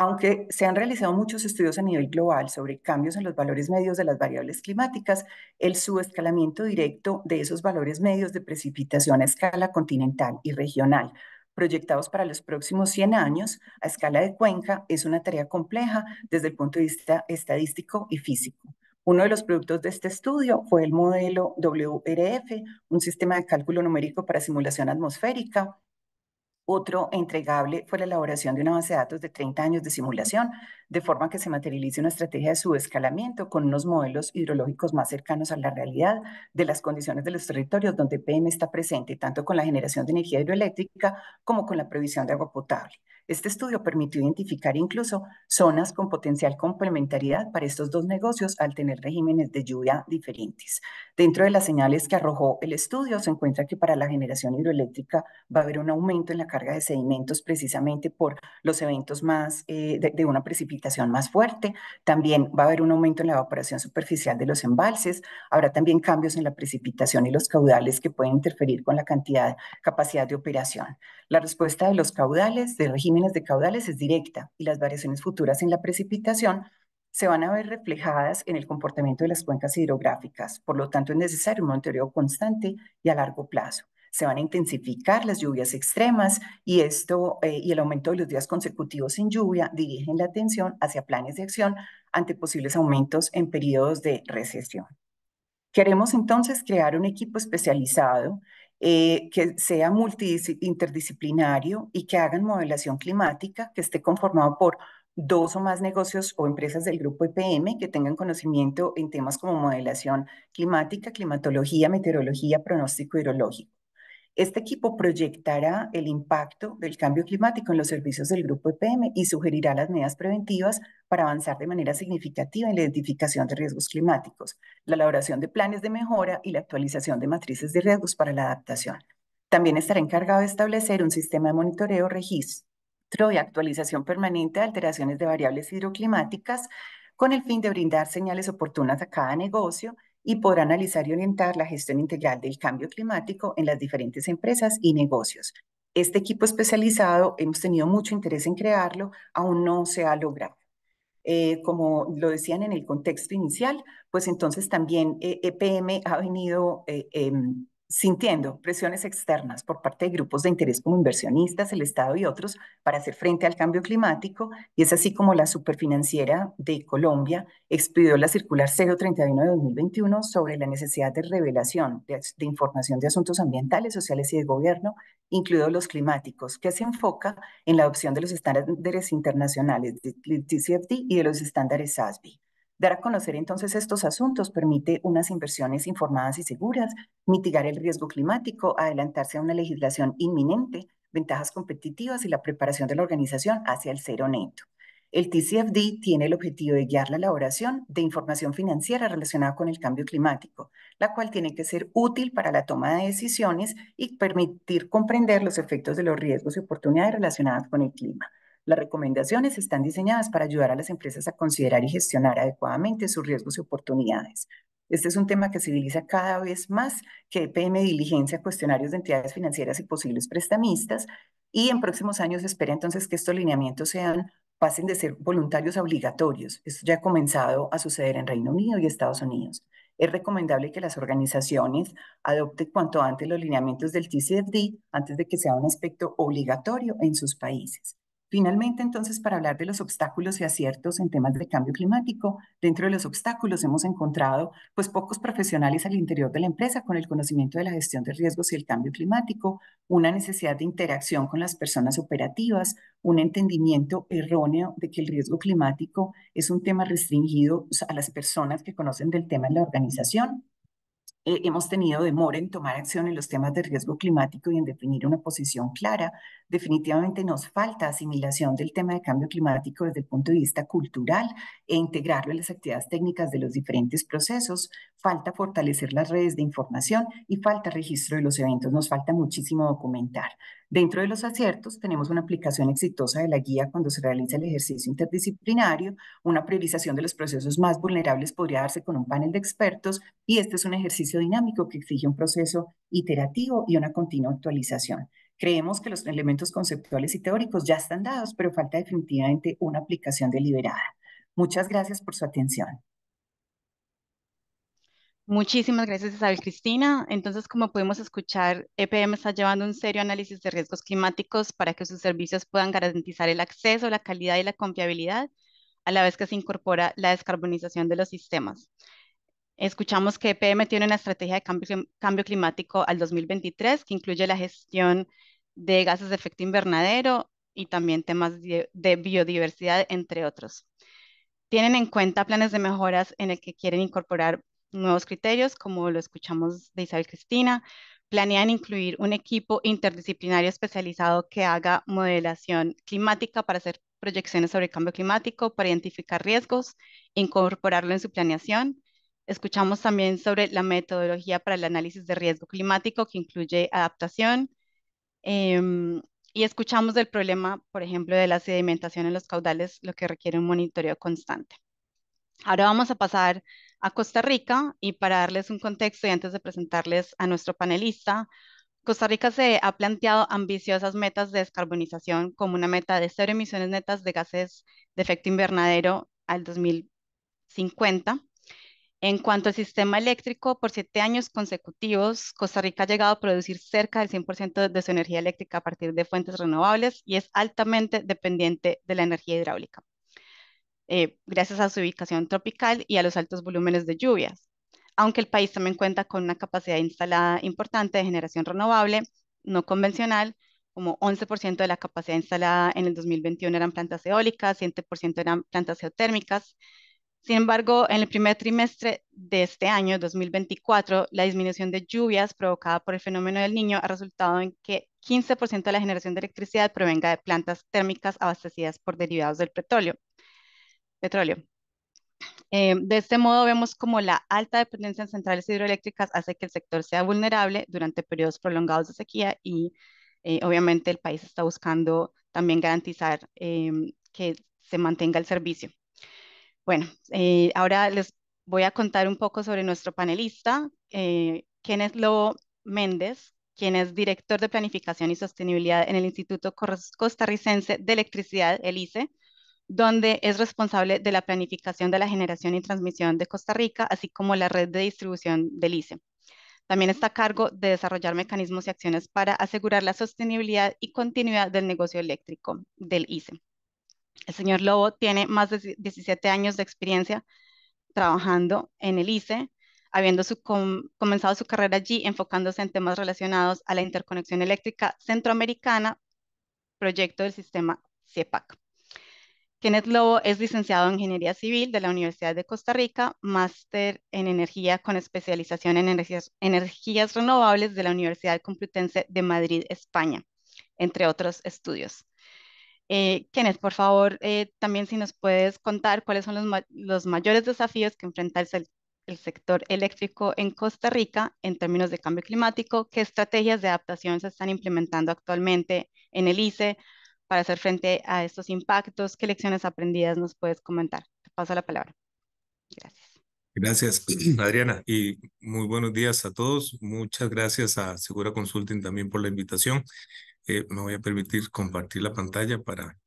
D: Aunque se han realizado muchos estudios a nivel global sobre cambios en los valores medios de las variables climáticas, el subescalamiento directo de esos valores medios de precipitación a escala continental y regional proyectados para los próximos 100 años a escala de cuenca es una tarea compleja desde el punto de vista estadístico y físico. Uno de los productos de este estudio fue el modelo WRF, un sistema de cálculo numérico para simulación atmosférica, otro entregable fue la elaboración de una base de datos de 30 años de simulación, de forma que se materialice una estrategia de subescalamiento con unos modelos hidrológicos más cercanos a la realidad de las condiciones de los territorios donde PM está presente, tanto con la generación de energía hidroeléctrica como con la provisión de agua potable. Este estudio permitió identificar incluso zonas con potencial complementariedad para estos dos negocios al tener regímenes de lluvia diferentes. Dentro de las señales que arrojó el estudio se encuentra que para la generación hidroeléctrica va a haber un aumento en la carga de sedimentos precisamente por los eventos más eh, de, una precipitación más fuerte. También va a haber un aumento en la evaporación superficial de los embalses. Habrá también cambios en la precipitación y los caudales que pueden interferir con la cantidad, capacidad de operación. La respuesta de los caudales de régimen de caudales es directa y las variaciones futuras en la precipitación se van a ver reflejadas en el comportamiento de las cuencas hidrográficas. Por lo tanto, es necesario un monitoreo constante y a largo plazo. Se van a intensificar las lluvias extremas y esto eh, y el aumento de los días consecutivos sin lluvia dirigen la atención hacia planes de acción ante posibles aumentos en periodos de recesión. Queremos entonces crear un equipo especializado eh, que sea multidisciplinario y que hagan modelación climática, que esté conformado por dos o más negocios o empresas del grupo EPM que tengan conocimiento en temas como modelación climática, climatología, meteorología, pronóstico hidrológico. Este equipo proyectará el impacto del cambio climático en los servicios del grupo EPM y sugerirá las medidas preventivas para avanzar de manera significativa en la identificación de riesgos climáticos, la elaboración de planes de mejora y la actualización de matrices de riesgos para la adaptación. También estará encargado de establecer un sistema de monitoreo, registro y actualización permanente de alteraciones de variables hidroclimáticas con el fin de brindar señales oportunas a cada negocio y podrá analizar y orientar la gestión integral del cambio climático en las diferentes empresas y negocios. Este equipo especializado hemos tenido mucho interés en crearlo, aún no se ha logrado. Eh, como lo decían en el contexto inicial, pues entonces también EPM eh, e ha venido eh, em, sintiendo presiones externas por parte de grupos de interés como inversionistas, el Estado y otros para hacer frente al cambio climático y es así como la superfinanciera de Colombia expidió la circular 031 de 2021 sobre la necesidad de revelación de, información de asuntos ambientales, sociales y de gobierno, incluidos los climáticos, que se enfoca en la adopción de los estándares internacionales de TCFD y de los estándares SASB. Dar a conocer entonces estos asuntos permite unas inversiones informadas y seguras, mitigar el riesgo climático, adelantarse a una legislación inminente, ventajas competitivas y la preparación de la organización hacia el cero neto. El TCFD tiene el objetivo de guiar la elaboración de información financiera relacionada con el cambio climático, la cual tiene que ser útil para la toma de decisiones y permitir comprender los efectos de los riesgos y oportunidades relacionadas con el clima. Las recomendaciones están diseñadas para ayudar a las empresas a considerar y gestionar adecuadamente sus riesgos y oportunidades. Este es un tema que se utiliza cada vez más, que PM diligencia cuestionarios de entidades financieras y posibles prestamistas, y en próximos años espera entonces que estos lineamientos sean, pasen de ser voluntarios a obligatorios. Esto ya ha comenzado a suceder en Reino Unido y Estados Unidos. Es recomendable que las organizaciones adopten cuanto antes los lineamientos del TCFD antes de que sea un aspecto obligatorio en sus países. Finalmente, entonces, para hablar de los obstáculos y aciertos en temas de cambio climático, dentro de los obstáculos hemos encontrado pues pocos profesionales al interior de la empresa con el conocimiento de la gestión de riesgos y el cambio climático, una necesidad de interacción con las personas operativas, un entendimiento erróneo de que el riesgo climático es un tema restringido a las personas que conocen del tema en la organización, eh, hemos tenido demora en tomar acción en los temas de riesgo climático y en definir una posición clara. Definitivamente nos falta asimilación del tema de cambio climático desde el punto de vista cultural e integrarlo en las actividades técnicas de los diferentes procesos falta fortalecer las redes de información y falta registro de los eventos, nos falta muchísimo documentar. Dentro de los aciertos tenemos una aplicación exitosa de la guía cuando se realiza el ejercicio interdisciplinario, una priorización de los procesos más vulnerables podría darse con un panel de expertos y este es un ejercicio dinámico que exige un proceso iterativo y una continua actualización. Creemos que los elementos conceptuales y teóricos ya están dados, pero falta definitivamente una aplicación deliberada. Muchas gracias por su atención.
B: Muchísimas gracias, Isabel Cristina. Entonces, como pudimos escuchar, EPM está llevando un serio análisis de riesgos climáticos para que sus servicios puedan garantizar el acceso, la calidad y la confiabilidad, a la vez que se incorpora la descarbonización de los sistemas. Escuchamos que EPM tiene una estrategia de cambio, climático al 2023 que incluye la gestión de gases de efecto invernadero y también temas de biodiversidad, entre otros tienen en cuenta planes de mejoras en el que quieren incorporar nuevos criterios, como lo escuchamos de Isabel Cristina. Planean incluir un equipo interdisciplinario especializado que haga modelación climática para hacer proyecciones sobre el cambio climático, para identificar riesgos, incorporarlo en su planeación. Escuchamos también sobre la metodología para el análisis de riesgo climático que incluye adaptación. Em, y escuchamos del problema, por ejemplo, de la sedimentación en los caudales, lo que requiere un monitoreo constante. Ahora vamos a pasar a Costa Rica y para darles un contexto y antes de presentarles a nuestro panelista, Costa Rica se ha planteado ambiciosas metas de descarbonización como una meta de cero emisiones netas de gases de efecto invernadero al 2050. En cuanto al sistema eléctrico, por siete años consecutivos, Costa Rica ha llegado a producir cerca del 100% de su energía eléctrica a partir de fuentes renovables y es altamente dependiente de la energía hidráulica. Eh, gracias a su ubicación tropical y a los altos volúmenes de lluvias. Aunque el país también cuenta con una capacidad instalada importante de generación renovable, no convencional, como 11% de la capacidad instalada en el 2021 eran plantas eólicas, 7% eran plantas geotérmicas. Sin embargo, en el primer trimestre de este año, 2024, la disminución de lluvias provocada por el fenómeno del niño ha resultado en que 15% de la generación de electricidad provenga de plantas térmicas abastecidas por derivados del petróleo petróleo. Eh, de este modo vemos como la alta dependencia en centrales hidroeléctricas hace que el sector sea vulnerable durante periodos prolongados de sequía y eh, obviamente el país está buscando también garantizar em, que se mantenga el servicio. Bueno, eh, ahora les voy a contar un poco sobre nuestro panelista, Kenneth Lobo Méndez, quien es director de Planificación y Sostenibilidad en el Instituto Costarricense de Electricidad, el ICE, donde es responsable de la planificación de la generación y transmisión de Costa Rica, así como la red de distribución del ICE. También está a cargo de desarrollar mecanismos y acciones para asegurar la sostenibilidad y continuidad del negocio eléctrico del ICE. El señor Lobo tiene más de 17 años de experiencia trabajando en el ICE, habiendo comenzado su carrera allí enfocándose en temas relacionados a la interconexión eléctrica centroamericana, proyecto del sistema CEPAC. Kenneth Lobo es licenciado en Ingeniería Civil de la Universidad de Costa Rica, máster en Energía con especialización en energías, renovables de la Universidad Complutense de Madrid, España, entre otros estudios. Eh, Kenneth, por favor, eh, también si nos puedes contar cuáles son los, mayores desafíos que enfrenta el, el, sector eléctrico en Costa Rica en términos de cambio climático, qué estrategias de adaptación se están implementando actualmente en el ICE para hacer frente a estos impactos? ¿Qué lecciones aprendidas nos puedes comentar? Te paso la palabra.
E: Gracias. Gracias, Adriana, y muy buenos días a todos. Muchas gracias a Segura Consulting también por la invitación. Eh, me voy a permitir compartir la pantalla para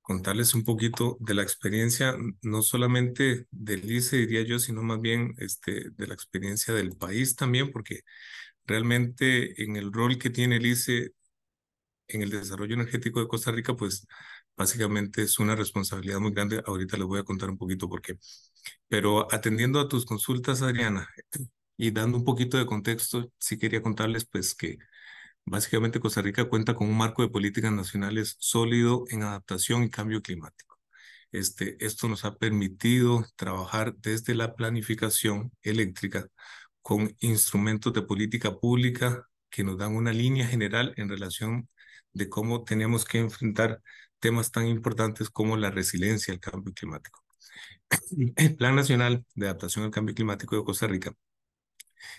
E: contarles un poquito de la experiencia, no solamente del ICE, diría yo, sino más bien este, de la experiencia del país también, porque realmente en el rol que tiene el ICE en el desarrollo energético de Costa Rica, pues básicamente es una responsabilidad muy grande. Ahorita les voy a contar un poquito por qué. Pero atendiendo a tus consultas, Adriana, y dando un poquito de contexto, sí quería contarles pues que básicamente Costa Rica cuenta con un marco de políticas nacionales sólido en adaptación y cambio climático. Este, esto nos ha permitido trabajar desde la planificación eléctrica con instrumentos de política pública que nos dan una línea general en relación de cómo tenemos que enfrentar temas tan importantes como la resiliencia al cambio climático. El Plan Nacional de Adaptación al Cambio Climático de Costa Rica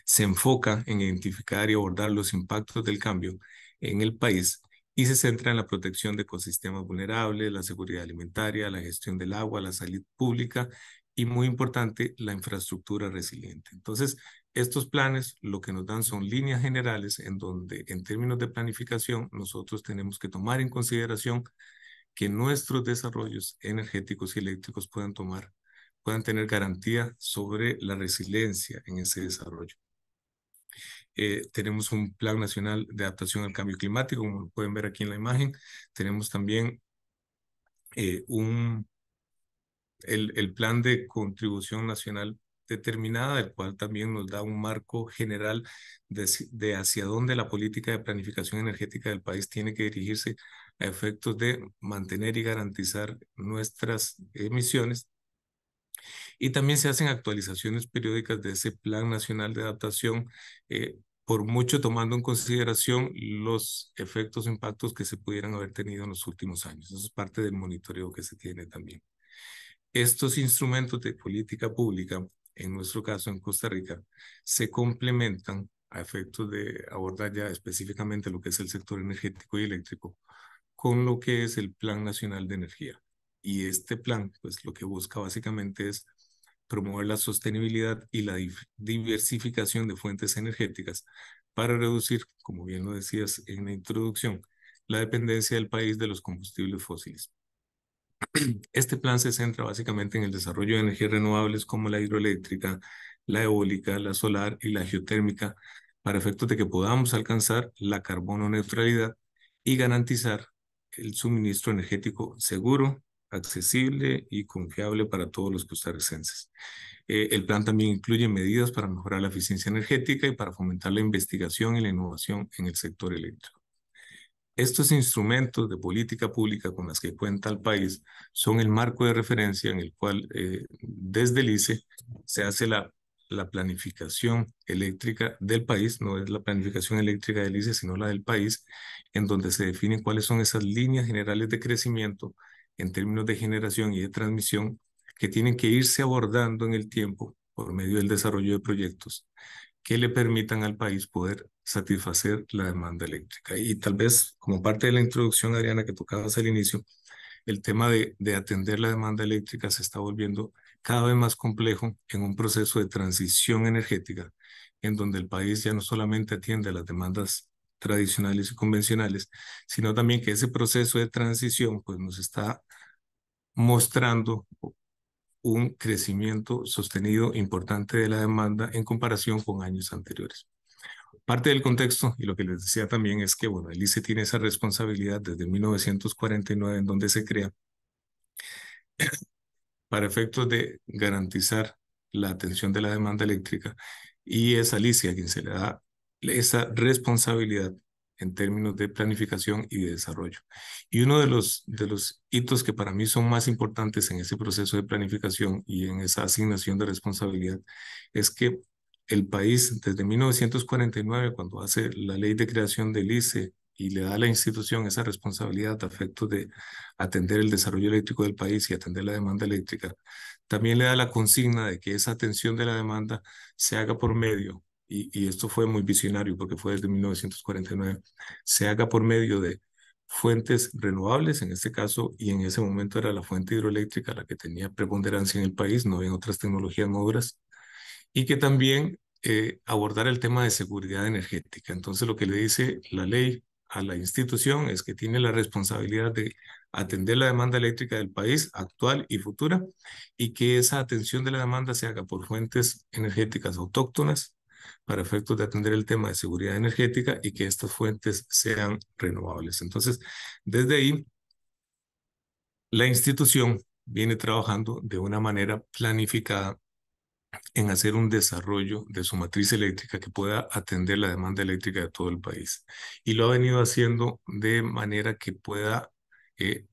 E: se enfoca en identificar y abordar los impactos del cambio en el país y se centra en la protección de ecosistemas vulnerables, la seguridad alimentaria, la gestión del agua, la salud pública y muy importante, la infraestructura resiliente. Entonces, estos planes lo que nos dan son líneas generales en donde en términos de planificación nosotros tenemos que tomar en consideración que nuestros desarrollos energéticos y eléctricos puedan tomar, puedan tener garantía sobre la resiliencia en ese desarrollo. Eh, tenemos un Plan Nacional de Adaptación al Cambio Climático, como pueden ver aquí en la imagen. Tenemos también eh, un, el Plan de Contribución Nacional determinada, el cual también nos da un marco general de, hacia dónde la política de planificación energética del país tiene que dirigirse a efectos de mantener y garantizar nuestras emisiones. Y también se hacen actualizaciones periódicas de ese Plan Nacional de Adaptación, eh, por mucho tomando en consideración los efectos impactos que se pudieran haber tenido en los últimos años. Eso es parte del monitoreo que se tiene también. Estos instrumentos de política pública en nuestro caso en Costa Rica, se complementan a efectos de abordar ya específicamente lo que es el sector energético y eléctrico con lo que es el Plan Nacional de Energía. Y este plan, pues lo que busca básicamente es promover la sostenibilidad y la diversificación de fuentes energéticas para reducir, como bien lo decías en la introducción, la dependencia del país de los combustibles fósiles. Este plan se centra básicamente en el desarrollo de energías renovables como la hidroeléctrica, la eólica, la solar y la geotérmica para efectos de que podamos alcanzar la carbono neutralidad y garantizar el suministro energético seguro, accesible y confiable para todos los costarricenses. Eh, el plan también incluye medidas para mejorar la eficiencia energética y para fomentar la investigación y la innovación en el sector eléctrico. Estos instrumentos de política pública con las que cuenta el país son el marco de referencia en el cual eh, desde el ICE se hace la, la planificación eléctrica del país, no es la planificación eléctrica del ICE, sino la del país, en donde se definen cuáles son esas líneas generales de crecimiento en términos de generación y de transmisión que tienen que irse abordando en el tiempo por medio del desarrollo de proyectos que le permitan al país poder satisfacer la demanda eléctrica. Y tal vez como parte de la introducción, Adriana, que tocabas al inicio, el tema de, de atender la demanda eléctrica se está volviendo cada vez más complejo en un proceso de transición energética, en donde el país ya no solamente atiende a las demandas tradicionales y convencionales, sino también que ese proceso de transición pues, nos está mostrando un crecimiento sostenido importante de la demanda en comparación con años anteriores. Parte del contexto, y lo que les decía también, es que, bueno, el ICE tiene esa responsabilidad desde 1949, en donde se crea, para efectos de garantizar la atención de la demanda eléctrica, y es Alicia quien se le da esa responsabilidad en términos de planificación y de desarrollo. Y uno de los, de los hitos que para mí son más importantes en ese proceso de planificación y en esa asignación de responsabilidad es que el país desde 1949, cuando hace la ley de creación del ICE y le da a la institución esa responsabilidad a efecto de atender el desarrollo eléctrico del país y atender la demanda eléctrica, también le da la consigna de que esa atención de la demanda se haga por medio, y, esto fue muy visionario porque fue desde 1949, se haga por medio de fuentes renovables en este caso y en ese momento era la fuente hidroeléctrica la que tenía preponderancia en el país, no había otras tecnologías en obras y que también eh, abordar el tema de seguridad energética. Entonces, lo que le dice la ley a la institución es que tiene la responsabilidad de atender la demanda eléctrica del país actual y futura y que esa atención de la demanda se haga por fuentes energéticas autóctonas para efectos de atender el tema de seguridad energética y que estas fuentes sean renovables. Entonces, desde ahí, la institución viene trabajando de una manera planificada en hacer un desarrollo de su matriz eléctrica que pueda atender la demanda eléctrica de todo el país. Y lo ha venido haciendo de manera que pueda, eh,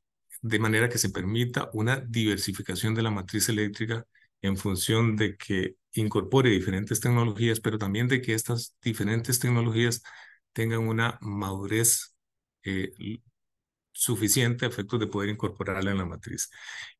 E: de manera que se permita una diversificación de la matriz eléctrica en función de que incorpore diferentes tecnologías, pero también de que estas diferentes tecnologías tengan una madurez eh, suficiente a efectos de poder incorporarla en la matriz.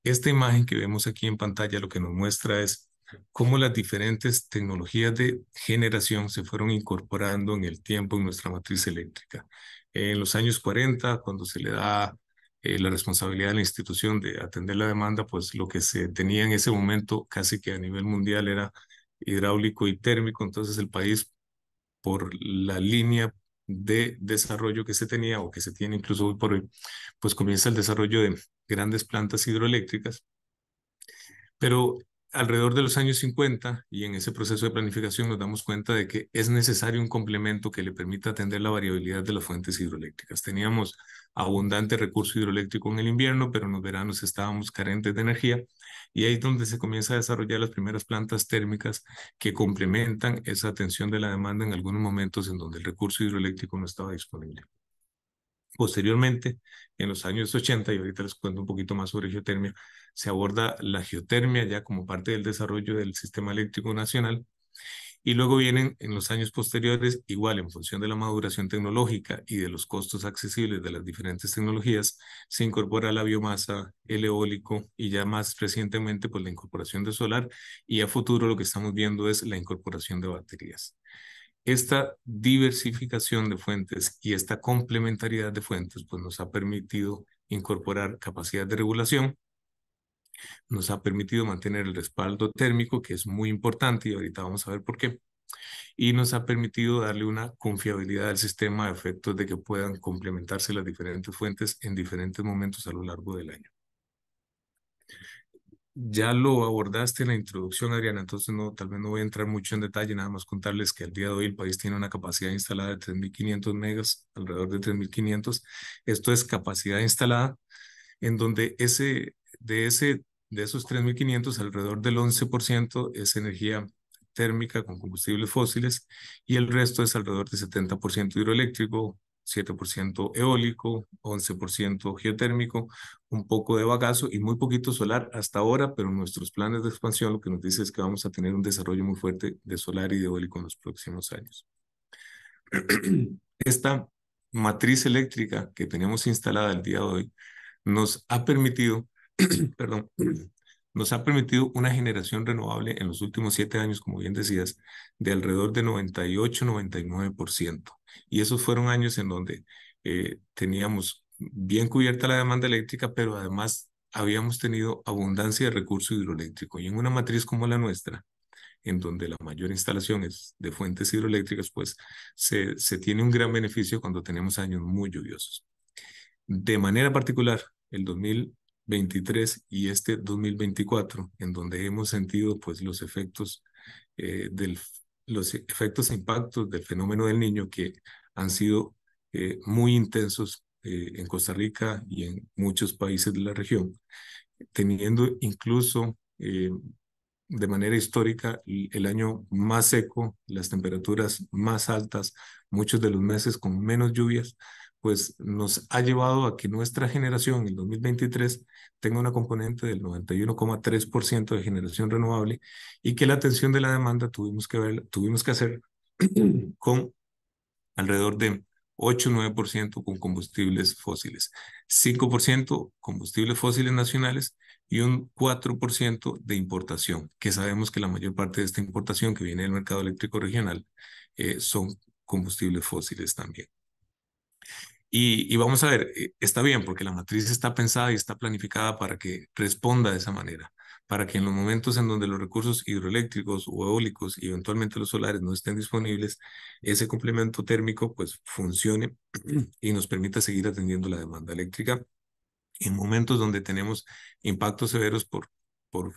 E: Esta imagen que vemos aquí en pantalla lo que nos muestra es cómo las diferentes tecnologías de generación se fueron incorporando en el tiempo en nuestra matriz eléctrica. En los años 40, cuando se le da eh, la responsabilidad a la institución de atender la demanda, pues lo que se tenía en ese momento casi que a nivel mundial era hidráulico y térmico, entonces el país por la línea de desarrollo que se tenía o que se tiene incluso hoy por hoy, pues comienza el desarrollo de grandes plantas hidroeléctricas. Pero alrededor de los años 50 y en ese proceso de planificación nos damos cuenta de que es necesario un complemento que le permita atender la variabilidad de las fuentes hidroeléctricas. Teníamos abundante recurso hidroeléctrico en el invierno, pero en los veranos estábamos carentes de energía y ahí es donde se comienza a desarrollar las primeras plantas térmicas que complementan esa atención de la demanda en algunos momentos en donde el recurso hidroeléctrico no estaba disponible. Posteriormente, en los años 80, y ahorita les cuento un poquito más sobre geotermia, se aborda la geotermia ya como parte del desarrollo del sistema eléctrico nacional. Y luego vienen en los años posteriores, igual en función de la maduración tecnológica y de los costos accesibles de las diferentes tecnologías, se incorpora la biomasa, el eólico y ya más recientemente pues la incorporación de solar y a futuro lo que estamos viendo es la incorporación de baterías. Esta diversificación de fuentes y esta complementariedad de fuentes pues nos ha permitido incorporar capacidad de regulación, nos ha permitido mantener el respaldo térmico, que es muy importante y ahorita vamos a ver por qué, y nos ha permitido darle una confiabilidad al sistema a efectos de que puedan complementarse las diferentes fuentes en diferentes momentos a lo largo del año. Ya lo abordaste en la introducción, Adriana, entonces no, tal vez no voy a entrar mucho en detalle, nada más contarles que al día de hoy el país tiene una capacidad instalada de 3.500 megas, alrededor de 3.500. Esto es capacidad instalada, en donde ese, de, ese, de esos 3.500, alrededor del 11% es energía térmica con combustibles fósiles y el resto es alrededor del 70% hidroeléctrico, 7% eólico, 11% geotérmico, un poco de bagazo y muy poquito solar hasta ahora, pero nuestros planes de expansión lo que nos dice es que vamos a tener un desarrollo muy fuerte de solar y de eólico en los próximos años. Esta matriz eléctrica que tenemos instalada el día de hoy nos ha permitido perdón, nos ha permitido una generación renovable en los últimos siete años, como bien decías, de alrededor de 98-99%. Y esos fueron años en donde eh, teníamos bien cubierta la demanda eléctrica, pero además habíamos tenido abundancia de recurso hidroeléctrico. Y en una matriz como la nuestra, en donde la mayor instalación es de fuentes hidroeléctricas, pues se, se tiene un gran beneficio cuando tenemos años muy lluviosos. De manera particular, el 2000 23 y este 2024, en donde hemos sentido pues los efectos eh, del los efectos e impactos del fenómeno del niño que han sido eh, muy intensos eh, en Costa Rica y en muchos países de la región, teniendo incluso de manera histórica el año más seco, las temperaturas más altas, muchos de los meses con menos lluvias, pues nos ha llevado a que nuestra generación en 2023 tenga una componente del 91,3% de generación renovable y que la atención de la demanda tuvimos que, ver, tuvimos que hacer con alrededor de 8-9% con combustibles fósiles, 5% combustibles fósiles nacionales y un 4% de importación, que sabemos que la mayor parte de esta importación que viene del mercado eléctrico regional eh, son combustibles fósiles también. Y, vamos a ver, eh, está bien, porque la matriz está pensada y está planificada para que responda de esa manera, para que en los momentos en donde los recursos hidroeléctricos o eólicos y eventualmente los solares no estén disponibles, ese complemento térmico pues funcione y nos permita seguir atendiendo la demanda eléctrica en momentos donde tenemos impactos severos por, por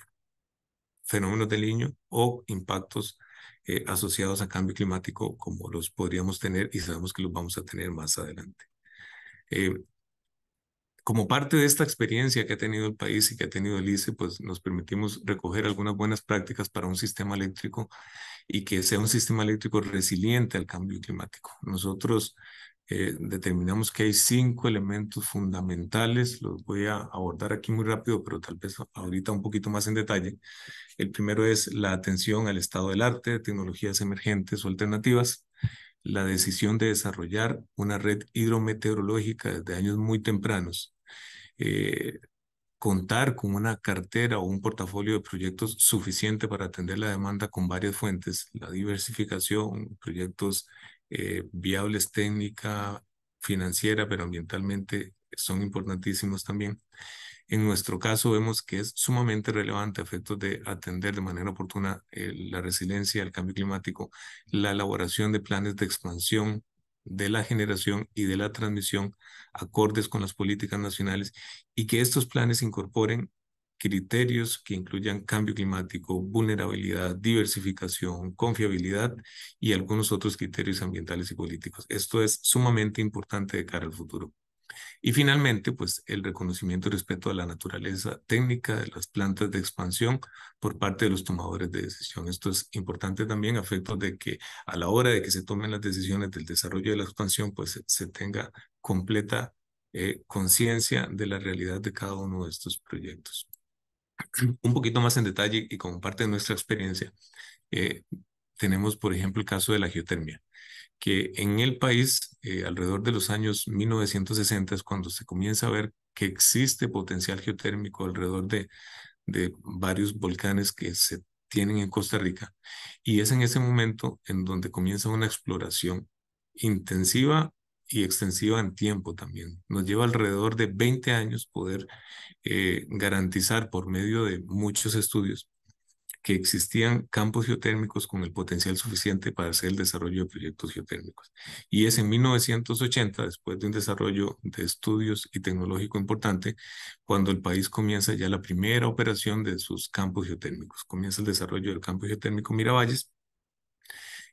E: fenómenos del niño o impactos eh, asociados a cambio climático como los podríamos tener y sabemos que los vamos a tener más adelante. Eh, como parte de esta experiencia que ha tenido el país y que ha tenido el ICE, pues nos permitimos recoger algunas buenas prácticas para un sistema eléctrico y que sea un sistema eléctrico resiliente al cambio climático. Nosotros eh, determinamos que hay cinco elementos fundamentales, los voy a abordar aquí muy rápido, pero tal vez ahorita un poquito más en detalle. El primero es la atención al estado del arte, tecnologías emergentes o alternativas la decisión de desarrollar una red hidrometeorológica desde años muy tempranos. Eh, contar con una cartera o un portafolio de proyectos suficiente para atender la demanda con varias fuentes, la diversificación, proyectos eh, viables técnica, financiera, pero ambientalmente son importantísimos también. En nuestro caso vemos que es sumamente relevante a efectos de atender de manera oportuna eh, la resiliencia al cambio climático, la elaboración de planes de expansión de la generación y de la transmisión acordes con las políticas nacionales y que estos planes incorporen criterios que incluyan cambio climático, vulnerabilidad, diversificación, confiabilidad y algunos otros criterios ambientales y políticos. Esto es sumamente importante de cara al futuro. Y finalmente, pues el reconocimiento y respeto a la naturaleza técnica de las plantas de expansión por parte de los tomadores de decisión. Esto es importante también a efectos de que a la hora de que se tomen las decisiones del desarrollo de la expansión, pues se tenga completa eh, conciencia de la realidad de cada uno de estos proyectos. Un poquito más en detalle y como parte de nuestra experiencia, eh, tenemos, por ejemplo, el caso de la geotermia que en el país, eh, alrededor de los años 1960, es cuando se comienza a ver que existe potencial geotérmico alrededor de, de varios volcanes que se tienen en Costa Rica. Y es en ese momento en donde comienza una exploración intensiva y extensiva en tiempo también. Nos lleva alrededor de 20 años poder eh, garantizar por medio de muchos estudios que existían campos geotérmicos con el potencial suficiente para hacer el desarrollo de proyectos geotérmicos. Y es en 1980, después de un desarrollo de estudios y tecnológico importante, cuando el país comienza ya la primera operación de sus campos geotérmicos. Comienza el desarrollo del campo geotérmico Miravalles.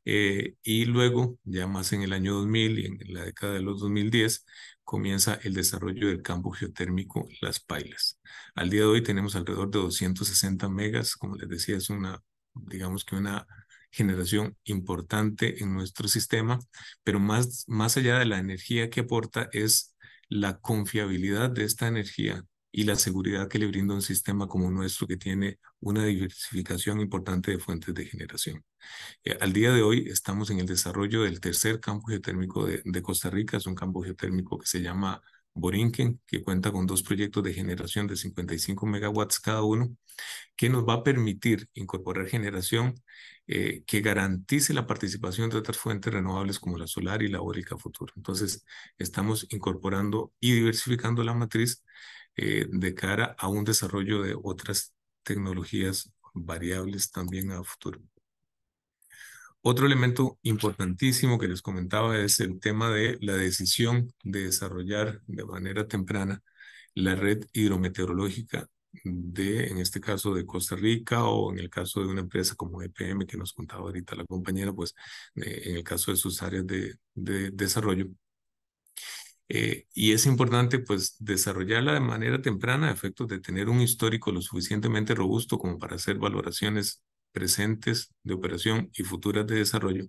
E: Eh, y luego, ya más en el año 2000 y en la década de los 2010, comienza el desarrollo del campo geotérmico Las Pailas. Al día de hoy tenemos alrededor de 260 megas, como les decía, es una, digamos que una generación importante en nuestro sistema, pero más, más allá de la energía que aporta es la confiabilidad de esta energía y la seguridad que le brinda un sistema como nuestro que tiene una diversificación importante de fuentes de generación. Eh, al día de hoy estamos en el desarrollo del tercer campo geotérmico de, Costa Rica, es un campo geotérmico que se llama Borinquen, que cuenta con dos proyectos de generación de 55 megawatts cada uno, que nos va a permitir incorporar generación eh, que garantice la participación de otras fuentes renovables como la solar y la eólica futura. Entonces, estamos incorporando y diversificando la matriz eh, de cara a un desarrollo de otras tecnologías variables también a futuro. Otro elemento importantísimo que les comentaba es el tema de la decisión de desarrollar de manera temprana la red hidrometeorológica de, en este caso, de Costa Rica o en el caso de una empresa como EPM que nos contaba ahorita la compañera, pues eh, en el caso de sus áreas de, de desarrollo, eh, y es importante pues desarrollarla de manera temprana a efectos de tener un histórico lo suficientemente robusto como para hacer valoraciones presentes de operación y futuras de desarrollo.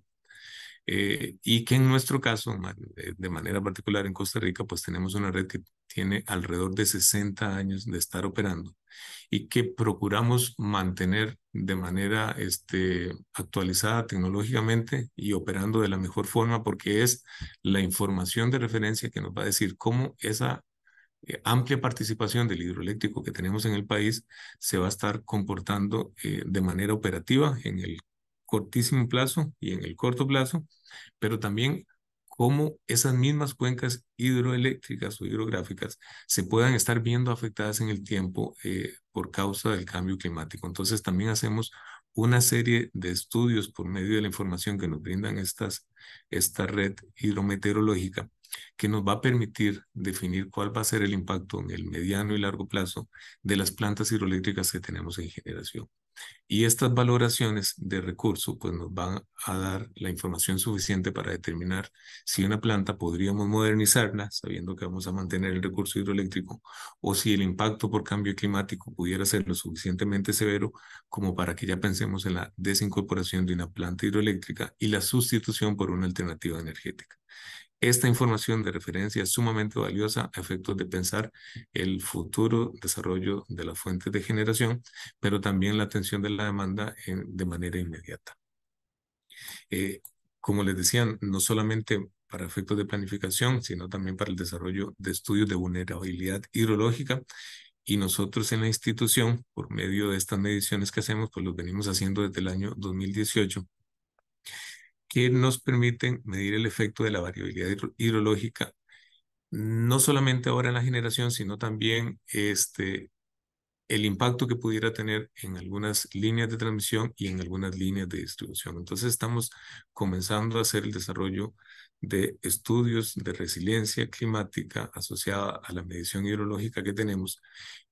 E: Eh, y que en nuestro caso, eh, de manera particular en Costa Rica, pues tenemos una red que tiene alrededor de 60 años de estar operando y que procuramos mantener de manera este, actualizada tecnológicamente y operando de la mejor forma porque es la información de referencia que nos va a decir cómo esa eh, amplia participación del hidroeléctrico que tenemos en el país se va a estar comportando eh, de manera operativa en el cortísimo plazo y en el corto plazo, pero también cómo esas mismas cuencas hidroeléctricas o hidrográficas se puedan estar viendo afectadas en el tiempo eh, por causa del cambio climático. Entonces también hacemos una serie de estudios por medio de la información que nos brindan estas, esta red hidrometeorológica que nos va a permitir definir cuál va a ser el impacto en el mediano y largo plazo de las plantas hidroeléctricas que tenemos en generación. Y estas valoraciones de recurso pues, nos van a dar la información suficiente para determinar si una planta podríamos modernizarla, sabiendo que vamos a mantener el recurso hidroeléctrico, o si el impacto por cambio climático pudiera ser lo suficientemente severo como para que ya pensemos en la desincorporación de una planta hidroeléctrica y la sustitución por una alternativa energética. Esta información de referencia es sumamente valiosa a efectos de pensar el futuro desarrollo de la fuente de generación, pero también la atención de la demanda de manera inmediata. Eh, como les decía, no solamente para efectos de planificación, sino también para el desarrollo de estudios de vulnerabilidad hidrológica. Y nosotros en la institución, por medio de estas mediciones que hacemos, pues los venimos haciendo desde el año 2018 que nos permiten medir el efecto de la variabilidad hidrológica, no solamente ahora en la generación, sino también este, el impacto que pudiera tener en algunas líneas de transmisión y en algunas líneas de distribución. Entonces estamos comenzando a hacer el desarrollo de estudios de resiliencia climática asociada a la medición hidrológica que tenemos,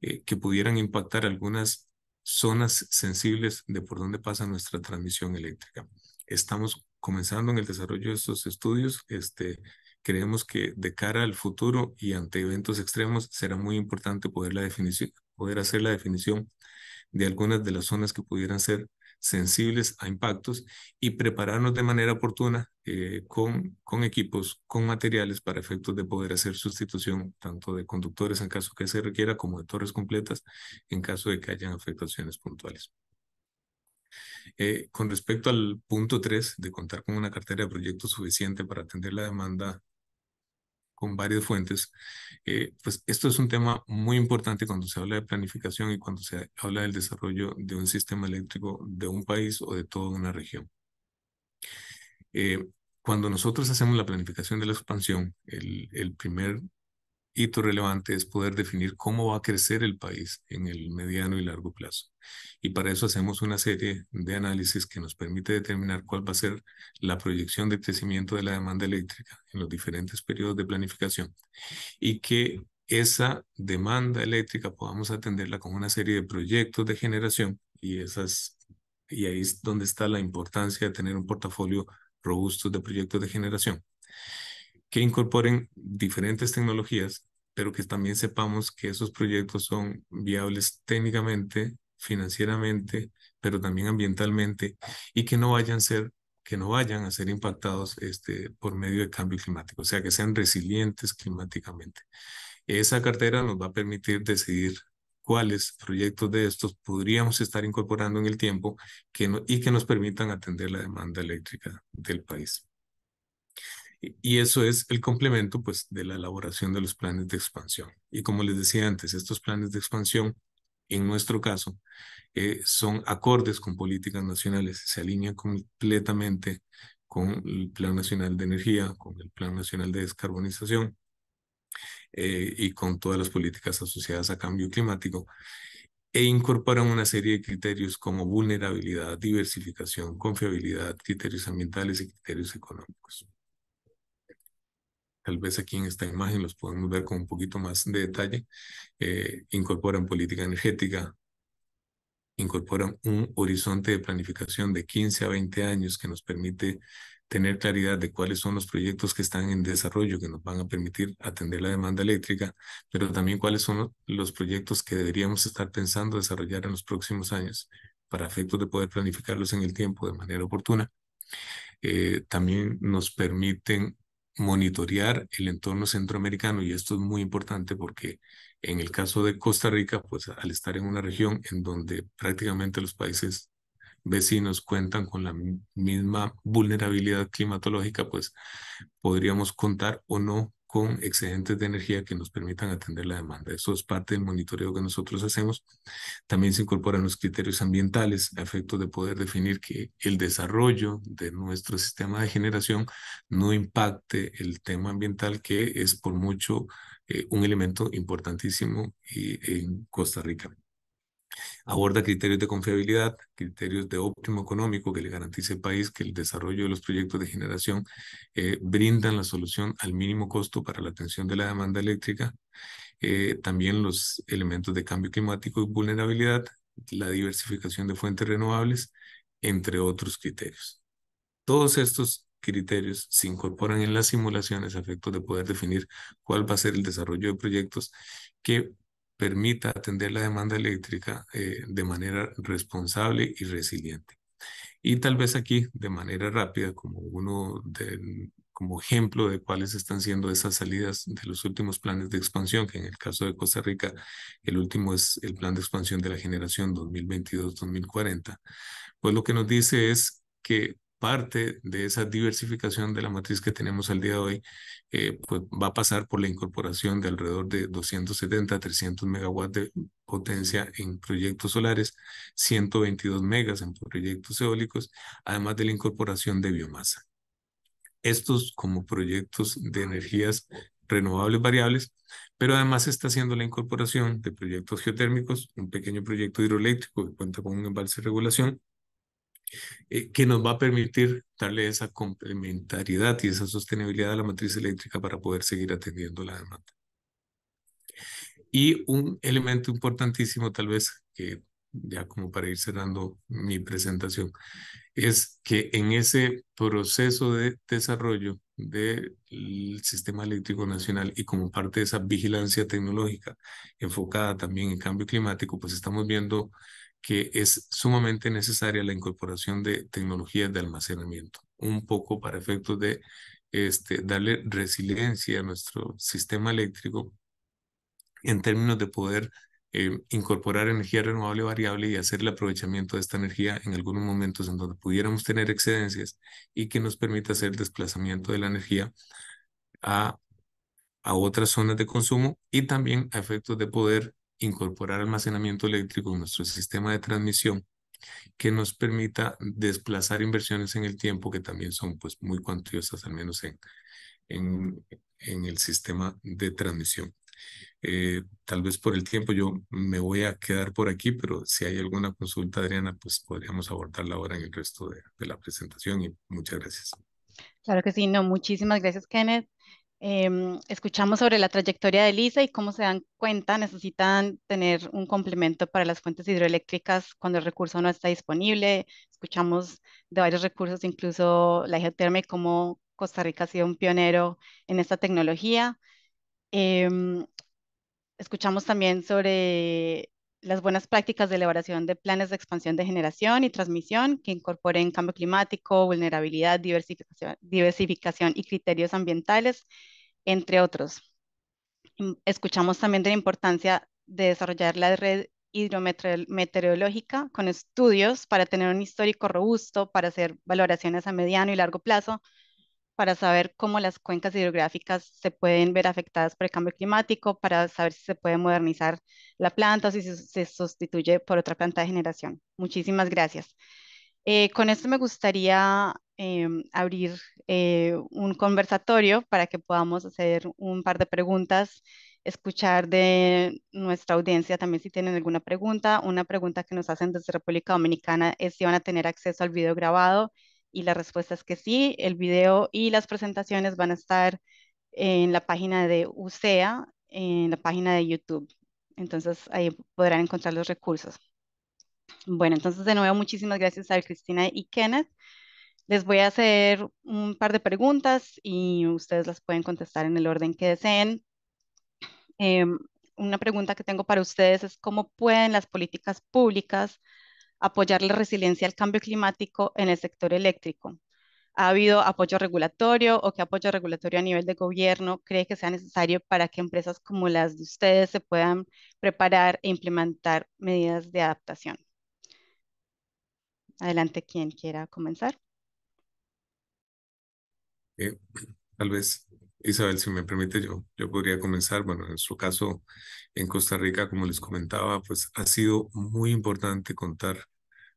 E: eh, que pudieran impactar algunas zonas sensibles de por dónde pasa nuestra transmisión eléctrica. Estamos comenzando en el desarrollo de estos estudios, este, creemos que de cara al futuro y ante eventos extremos será muy importante poder, la definición, poder hacer la definición de algunas de las zonas que pudieran ser sensibles a impactos y prepararnos de manera oportuna eh, con, con equipos, con materiales para efectos de poder hacer sustitución tanto de conductores en caso que se requiera como de torres completas en caso de que hayan afectaciones puntuales. Eh, con respecto al punto 3 de contar con una cartera de proyectos suficiente para atender la demanda con varias fuentes, eh, pues esto es un tema muy importante cuando se habla de planificación y cuando se habla del desarrollo de un sistema eléctrico de un país o de toda una región. Eh, cuando nosotros hacemos la planificación de la expansión, el, el primer hito relevante es poder definir cómo va a crecer el país en el mediano y largo plazo. Y para eso hacemos una serie de análisis que nos permite determinar cuál va a ser la proyección de crecimiento de la demanda eléctrica en los diferentes periodos de planificación y que esa demanda eléctrica podamos atenderla con una serie de proyectos de generación y esas y ahí es donde está la importancia de tener un portafolio robusto de proyectos de generación que incorporen diferentes tecnologías, pero que también sepamos que esos proyectos son viables técnicamente, financieramente, pero también ambientalmente, y que no vayan a ser que no vayan a ser impactados este, por medio de cambio climático, o sea, que sean resilientes climáticamente. Esa cartera nos va a permitir decidir cuáles proyectos de estos podríamos estar incorporando en el tiempo que y que nos permitan atender la demanda eléctrica del país. Y eso es el complemento pues, de la elaboración de los planes de expansión. Y como les decía antes, estos planes de expansión, en nuestro caso, eh, son acordes con políticas nacionales, se alinean completamente con el Plan Nacional de Energía, con el Plan Nacional de Descarbonización eh, y con todas las políticas asociadas a cambio climático e incorporan una serie de criterios como vulnerabilidad, diversificación, confiabilidad, criterios ambientales y criterios económicos tal vez aquí en esta imagen los podemos ver con un poquito más de detalle, eh, incorporan política energética, incorporan un horizonte de planificación de 15 a 20 años que nos permite tener claridad de cuáles son los proyectos que están en desarrollo que nos van a permitir atender la demanda eléctrica, pero también cuáles son los proyectos que deberíamos estar pensando desarrollar en los próximos años para efectos de poder planificarlos en el tiempo de manera oportuna. Eh, también nos permiten monitorear el entorno centroamericano y esto es muy importante porque en el caso de Costa Rica, pues al estar en una región en donde prácticamente los países vecinos cuentan con la misma vulnerabilidad climatológica, pues podríamos contar o no con excedentes de energía que nos permitan atender la demanda. Eso es parte del monitoreo que nosotros hacemos. También se incorporan los criterios ambientales a efecto de poder definir que el desarrollo de nuestro sistema de generación no impacte el tema ambiental que es por mucho eh, un elemento importantísimo eh, en Costa Rica. Aborda criterios de confiabilidad, criterios de óptimo económico que le garantice al país que el desarrollo de los proyectos de generación eh, brindan la solución al mínimo costo para la atención de la demanda eléctrica. Eh, también los elementos de cambio climático y vulnerabilidad, la diversificación de fuentes renovables, entre otros criterios. Todos estos criterios se incorporan en las simulaciones a efecto de poder definir cuál va a ser el desarrollo de proyectos que permita atender la demanda eléctrica eh, de manera responsable y resiliente. Y tal vez aquí, de manera rápida, como uno de, como ejemplo de cuáles están siendo esas salidas de los últimos planes de expansión, que en el caso de Costa Rica, el último es el plan de expansión de la generación 2022-2040, pues lo que nos dice es que parte de esa diversificación de la matriz que tenemos al día de hoy, eh, pues va a pasar por la incorporación de alrededor de 270 a 300 megawatts de potencia en proyectos solares, 122 megas en proyectos eólicos, además de la incorporación de biomasa. Estos como proyectos de energías renovables variables, pero además está haciendo la incorporación de proyectos geotérmicos, un pequeño proyecto hidroeléctrico que cuenta con un embalse de regulación, eh, que nos va a permitir darle esa complementariedad y esa sostenibilidad a la matriz eléctrica para poder seguir atendiendo la demanda. Y un elemento importantísimo tal vez, que ya como para ir cerrando mi presentación, es que en ese proceso de desarrollo del sistema eléctrico nacional y como parte de esa vigilancia tecnológica enfocada también en cambio climático, pues estamos viendo que es sumamente necesaria la incorporación de tecnologías de almacenamiento, un poco para efectos de este, darle resiliencia a nuestro sistema eléctrico en términos de poder eh, incorporar energía renovable variable y hacer el aprovechamiento de esta energía en algunos momentos en donde pudiéramos tener excedencias y que nos permita hacer el desplazamiento de la energía a, a otras zonas de consumo y también a efectos de poder incorporar almacenamiento eléctrico en nuestro sistema de transmisión que nos permita desplazar inversiones en el tiempo que también son pues muy cuantiosas, al menos en, en, en el sistema de transmisión. Eh, tal vez por el tiempo yo me voy a quedar por aquí, pero si hay alguna consulta, Adriana, pues podríamos abordarla ahora en el resto de, la presentación y muchas gracias.
B: Claro que sí, no, muchísimas gracias, Kenneth. Em, escuchamos sobre la trayectoria de Lisa y cómo se dan cuenta necesitan tener un complemento para las fuentes hidroeléctricas cuando el recurso no está disponible. Escuchamos de varios recursos, incluso la geotermia como cómo Costa Rica ha sido un pionero en esta tecnología. Em, escuchamos también sobre las buenas prácticas de elaboración de planes de expansión de generación y transmisión que incorporen cambio climático, vulnerabilidad, diversificación, y criterios ambientales, entre otros. Mm, escuchamos también de la importancia de desarrollar la red hidrometeorológica con estudios para tener un histórico robusto, para hacer valoraciones a mediano y largo plazo, para saber cómo las cuencas hidrográficas se pueden ver afectadas por el cambio climático, para saber si se puede modernizar la planta o si se, sustituye por otra planta de generación. Muchísimas gracias. Eh, con esto me gustaría em, abrir eh, un conversatorio para que podamos hacer un par de preguntas, escuchar de nuestra audiencia también si tienen alguna pregunta. Una pregunta que nos hacen desde República Dominicana es si van a tener acceso al video grabado y la respuesta es que sí, el video y las presentaciones van a estar en la página de UCEA, en la página de YouTube. Entonces ahí podrán encontrar los recursos. Bueno, entonces de nuevo muchísimas gracias a Cristina y Kenneth. Les voy a hacer un par de preguntas y ustedes las pueden contestar en el orden que deseen. Em, una pregunta que tengo para ustedes es cómo pueden las políticas públicas apoyar la resiliencia al cambio climático en el sector eléctrico. ¿Ha habido apoyo regulatorio o qué apoyo regulatorio a nivel de gobierno cree que sea necesario para que empresas como las de ustedes se puedan preparar e implementar medidas de adaptación? Adelante quien quiera comenzar.
E: Eh, tal vez Isabel, si me permite, yo, yo podría comenzar. Bueno, en su caso, en Costa Rica, como les comentaba, pues ha sido muy importante contar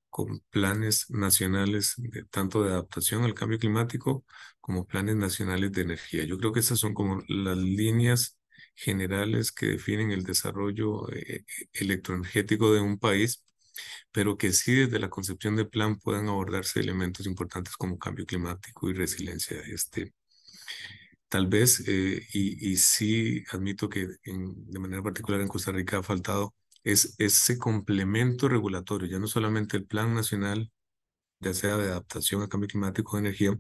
E: con planes nacionales de, tanto de adaptación al cambio climático como planes nacionales de energía. Yo creo que esas son como las líneas generales que definen el desarrollo eh, electroenergético de un país, pero que sí desde la concepción del plan puedan abordarse elementos importantes como cambio climático y resiliencia. Este, Tal vez, eh, y, sí admito que en, de manera particular en Costa Rica ha faltado, es ese complemento regulatorio, ya no solamente el Plan Nacional, ya sea de adaptación al cambio climático de energía,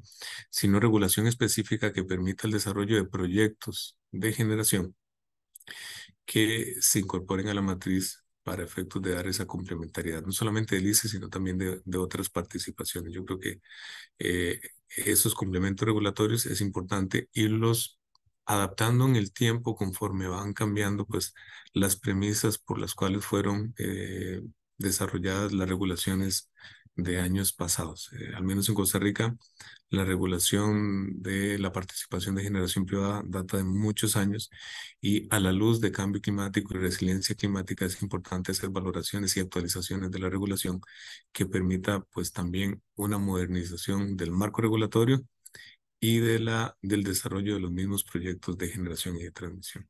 E: sino regulación específica que permita el desarrollo de proyectos de generación que se incorporen a la matriz para efectos de dar esa complementariedad, no solamente del ICE, sino también de, otras participaciones. Yo creo que eh, esos complementos regulatorios es importante irlos adaptando en el tiempo conforme van cambiando pues las premisas por las cuales fueron eh, desarrolladas las regulaciones de años pasados. Eh, al menos en Costa Rica, la regulación de la participación de generación privada data de muchos años y a la luz de cambio climático y resiliencia climática es importante hacer valoraciones y actualizaciones de la regulación que permita pues también una modernización del marco regulatorio y de la, del desarrollo de los mismos proyectos de generación y de transmisión.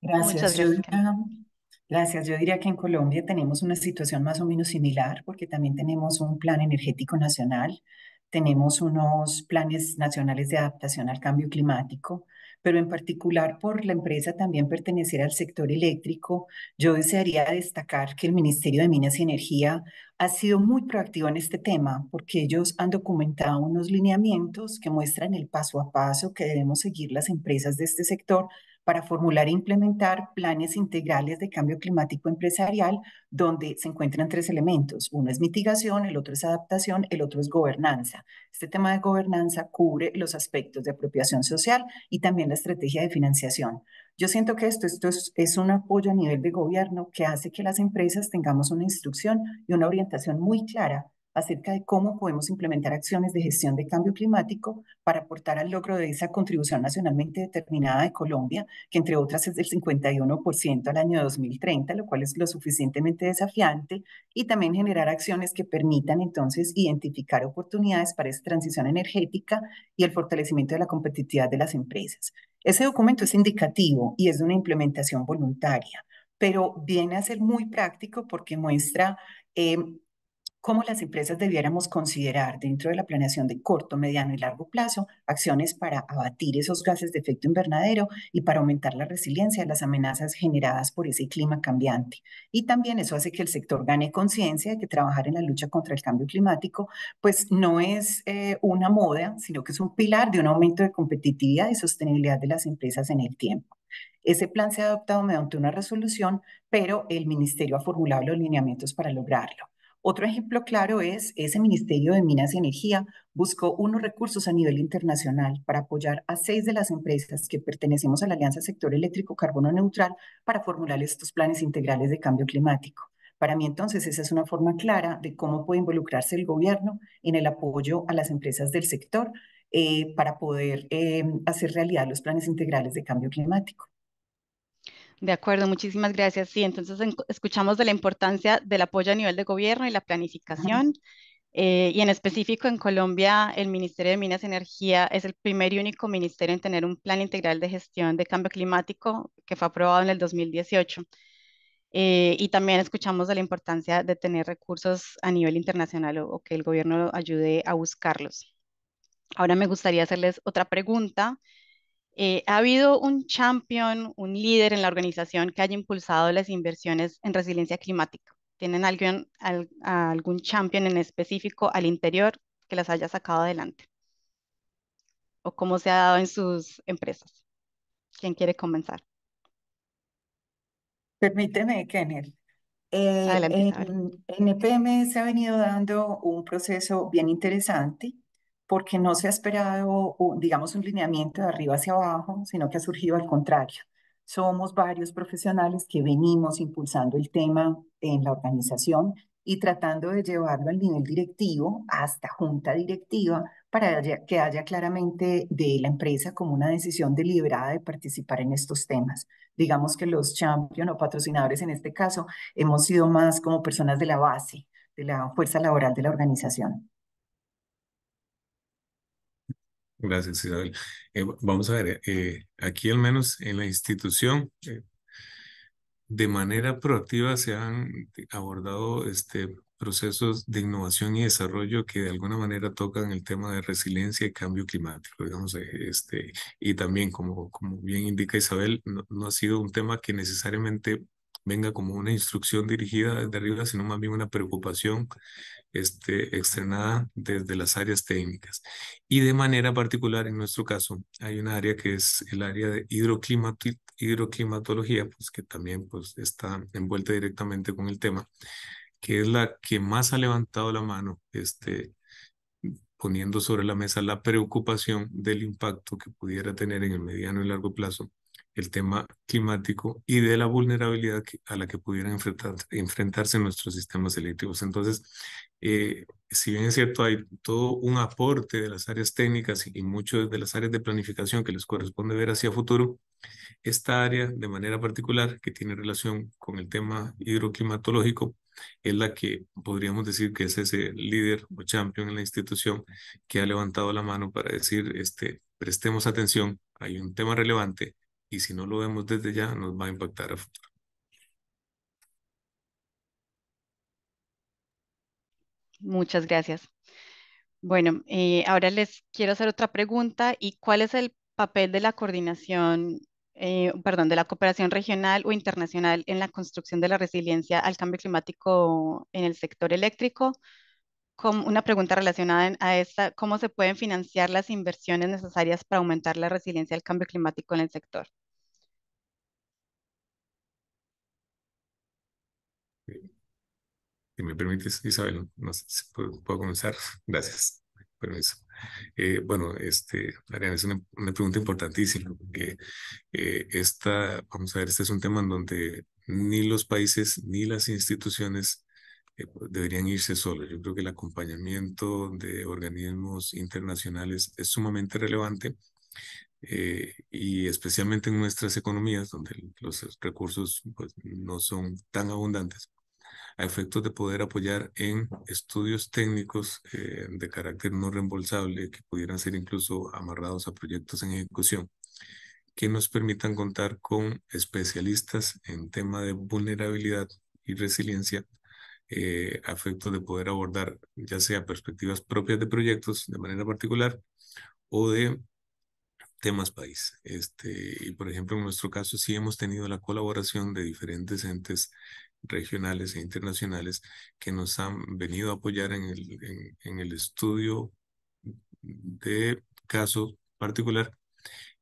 D: Gracias. Muchas gracias. Gracias. Yo diría que en Colombia tenemos una situación más o menos similar porque también tenemos un plan energético nacional, tenemos unos planes nacionales de adaptación al cambio climático, pero en particular por la empresa también pertenecer al sector eléctrico, yo desearía destacar que el Ministerio de Minas y Energía ha sido muy proactivo en este tema, porque ellos han documentado unos lineamientos que muestran el paso a paso que debemos seguir las empresas de este sector para formular e implementar planes integrales de cambio climático empresarial donde se encuentran tres elementos. Uno es mitigación, el otro es adaptación, el otro es gobernanza. Este tema de gobernanza cubre los aspectos de apropiación social y también la estrategia de financiación. Yo siento que esto, esto es, es un apoyo a nivel de gobierno que hace que las empresas tengamos una instrucción y una orientación muy clara acerca de cómo podemos implementar acciones de gestión de cambio climático para aportar al logro de esa contribución nacionalmente determinada de Colombia, que entre otras es del 51% al año 2030, lo cual es lo suficientemente desafiante, y también generar acciones que permitan entonces identificar oportunidades para esa transición energética y el fortalecimiento de la competitividad de las empresas. Ese documento es indicativo y es de una implementación voluntaria pero viene a ser muy práctico porque muestra eh, cómo las empresas debiéramos considerar dentro de la planeación de corto, mediano y largo plazo acciones para abatir esos gases de efecto invernadero y para aumentar la resiliencia a las amenazas generadas por ese clima cambiante. Y también eso hace que el sector gane conciencia de que trabajar en la lucha contra el cambio climático pues no es eh, una moda, sino que es un pilar de un aumento de competitividad y sostenibilidad de las empresas en el tiempo. Ese plan se ha adoptado mediante una resolución, pero el Ministerio ha formulado los lineamientos para lograrlo. Otro ejemplo claro es ese Ministerio de Minas y Energía buscó unos recursos a nivel internacional para apoyar a seis de las empresas que pertenecemos a la Alianza Sector Eléctrico Carbono Neutral para formular estos planes integrales de cambio climático. Para mí entonces esa es una forma clara de cómo puede involucrarse el gobierno en el apoyo a las empresas del sector eh, para poder eh, hacer realidad los planes integrales de cambio climático.
B: De acuerdo, muchísimas gracias. Sí, entonces escuchamos de la importancia del apoyo a nivel de gobierno y la planificación. Eh, y en específico en Colombia, el Ministerio de Minas y Energía es el primer y único ministerio en tener un plan integral de gestión de cambio climático que fue aprobado en el 2018. Eh, y también escuchamos de la importancia de tener recursos a nivel internacional o, o que el gobierno ayude a buscarlos. Ahora me gustaría hacerles otra pregunta eh, ha habido un champion, un líder en la organización que haya impulsado las inversiones en resiliencia climática. ¿Tienen alguien, algún champion en específico al interior que las haya sacado adelante? ¿O cómo se ha dado en sus empresas? ¿Quién quiere comenzar?
D: Permíteme, Kenel. Eh, en, se ha venido dando un proceso bien interesante porque no se ha esperado, digamos, un lineamiento de arriba hacia abajo, sino que ha surgido al contrario. Somos varios profesionales que venimos impulsando el tema en la organización y tratando de llevarlo al nivel directivo hasta junta directiva para que haya claramente de la empresa como una decisión deliberada de participar en estos temas. Digamos que los champions o patrocinadores en este caso hemos sido más como personas de la base, de la fuerza laboral de la organización.
E: Gracias, Isabel. Eh, vamos a ver, eh, aquí al menos en la institución, eh, de manera proactiva se han abordado este, procesos de innovación y desarrollo que de alguna manera tocan el tema de resiliencia y cambio climático, digamos, este, y también, como, como bien indica Isabel, no, no ha sido un tema que necesariamente venga como una instrucción dirigida desde arriba, sino más bien una preocupación este, externada desde las áreas técnicas. Y de manera particular, en nuestro caso, hay un área que es el área de hidroclimatología, pues, que también pues, está envuelta directamente con el tema, que es la que más ha levantado la mano, este, poniendo sobre la mesa la preocupación del impacto que pudiera tener en el mediano y largo plazo el tema climático y de la vulnerabilidad a la que pudieran enfrentarse nuestros sistemas eléctricos. Entonces, eh, si bien es cierto, hay todo un aporte de las áreas técnicas y muchas de las áreas de planificación que les corresponde ver hacia futuro, esta área de manera particular que tiene relación con el tema hidroclimatológico es la que podríamos decir que es ese líder o champion en la institución que ha levantado la mano para decir, este, prestemos atención, hay un tema relevante y si no lo vemos desde ya nos va a impactar a futuro.
B: Muchas gracias. Bueno, eh, ahora les quiero hacer otra pregunta y cuál es el papel de la coordinación, eh, perdón, de la cooperación regional o internacional en la construcción de la resiliencia al cambio climático en el sector eléctrico. una pregunta relacionada a esta, ¿cómo se pueden financiar las inversiones necesarias para aumentar la resiliencia al cambio climático en el sector?
E: Si me permites, Isabel, no sé si puedo, comenzar. Gracias. Permiso. Eh, bueno, este, es una, pregunta importantísima, porque eh, esta, vamos a ver, este es un tema en donde ni los países ni las instituciones eh, deberían irse solos. Yo creo que el acompañamiento de organismos internacionales es sumamente relevante y especialmente en nuestras economías donde los recursos pues, no son tan abundantes a efectos de poder apoyar en estudios técnicos eh, de carácter no reembolsable que pudieran ser incluso amarrados a proyectos en ejecución que nos permitan contar con especialistas en tema de vulnerabilidad y resiliencia eh, a efectos de poder abordar ya sea perspectivas propias de proyectos de manera particular o de temas país. Este, y por ejemplo, en nuestro caso sí hemos tenido la colaboración de diferentes entes regionales e internacionales que nos han venido a apoyar en el, en, el estudio de casos particular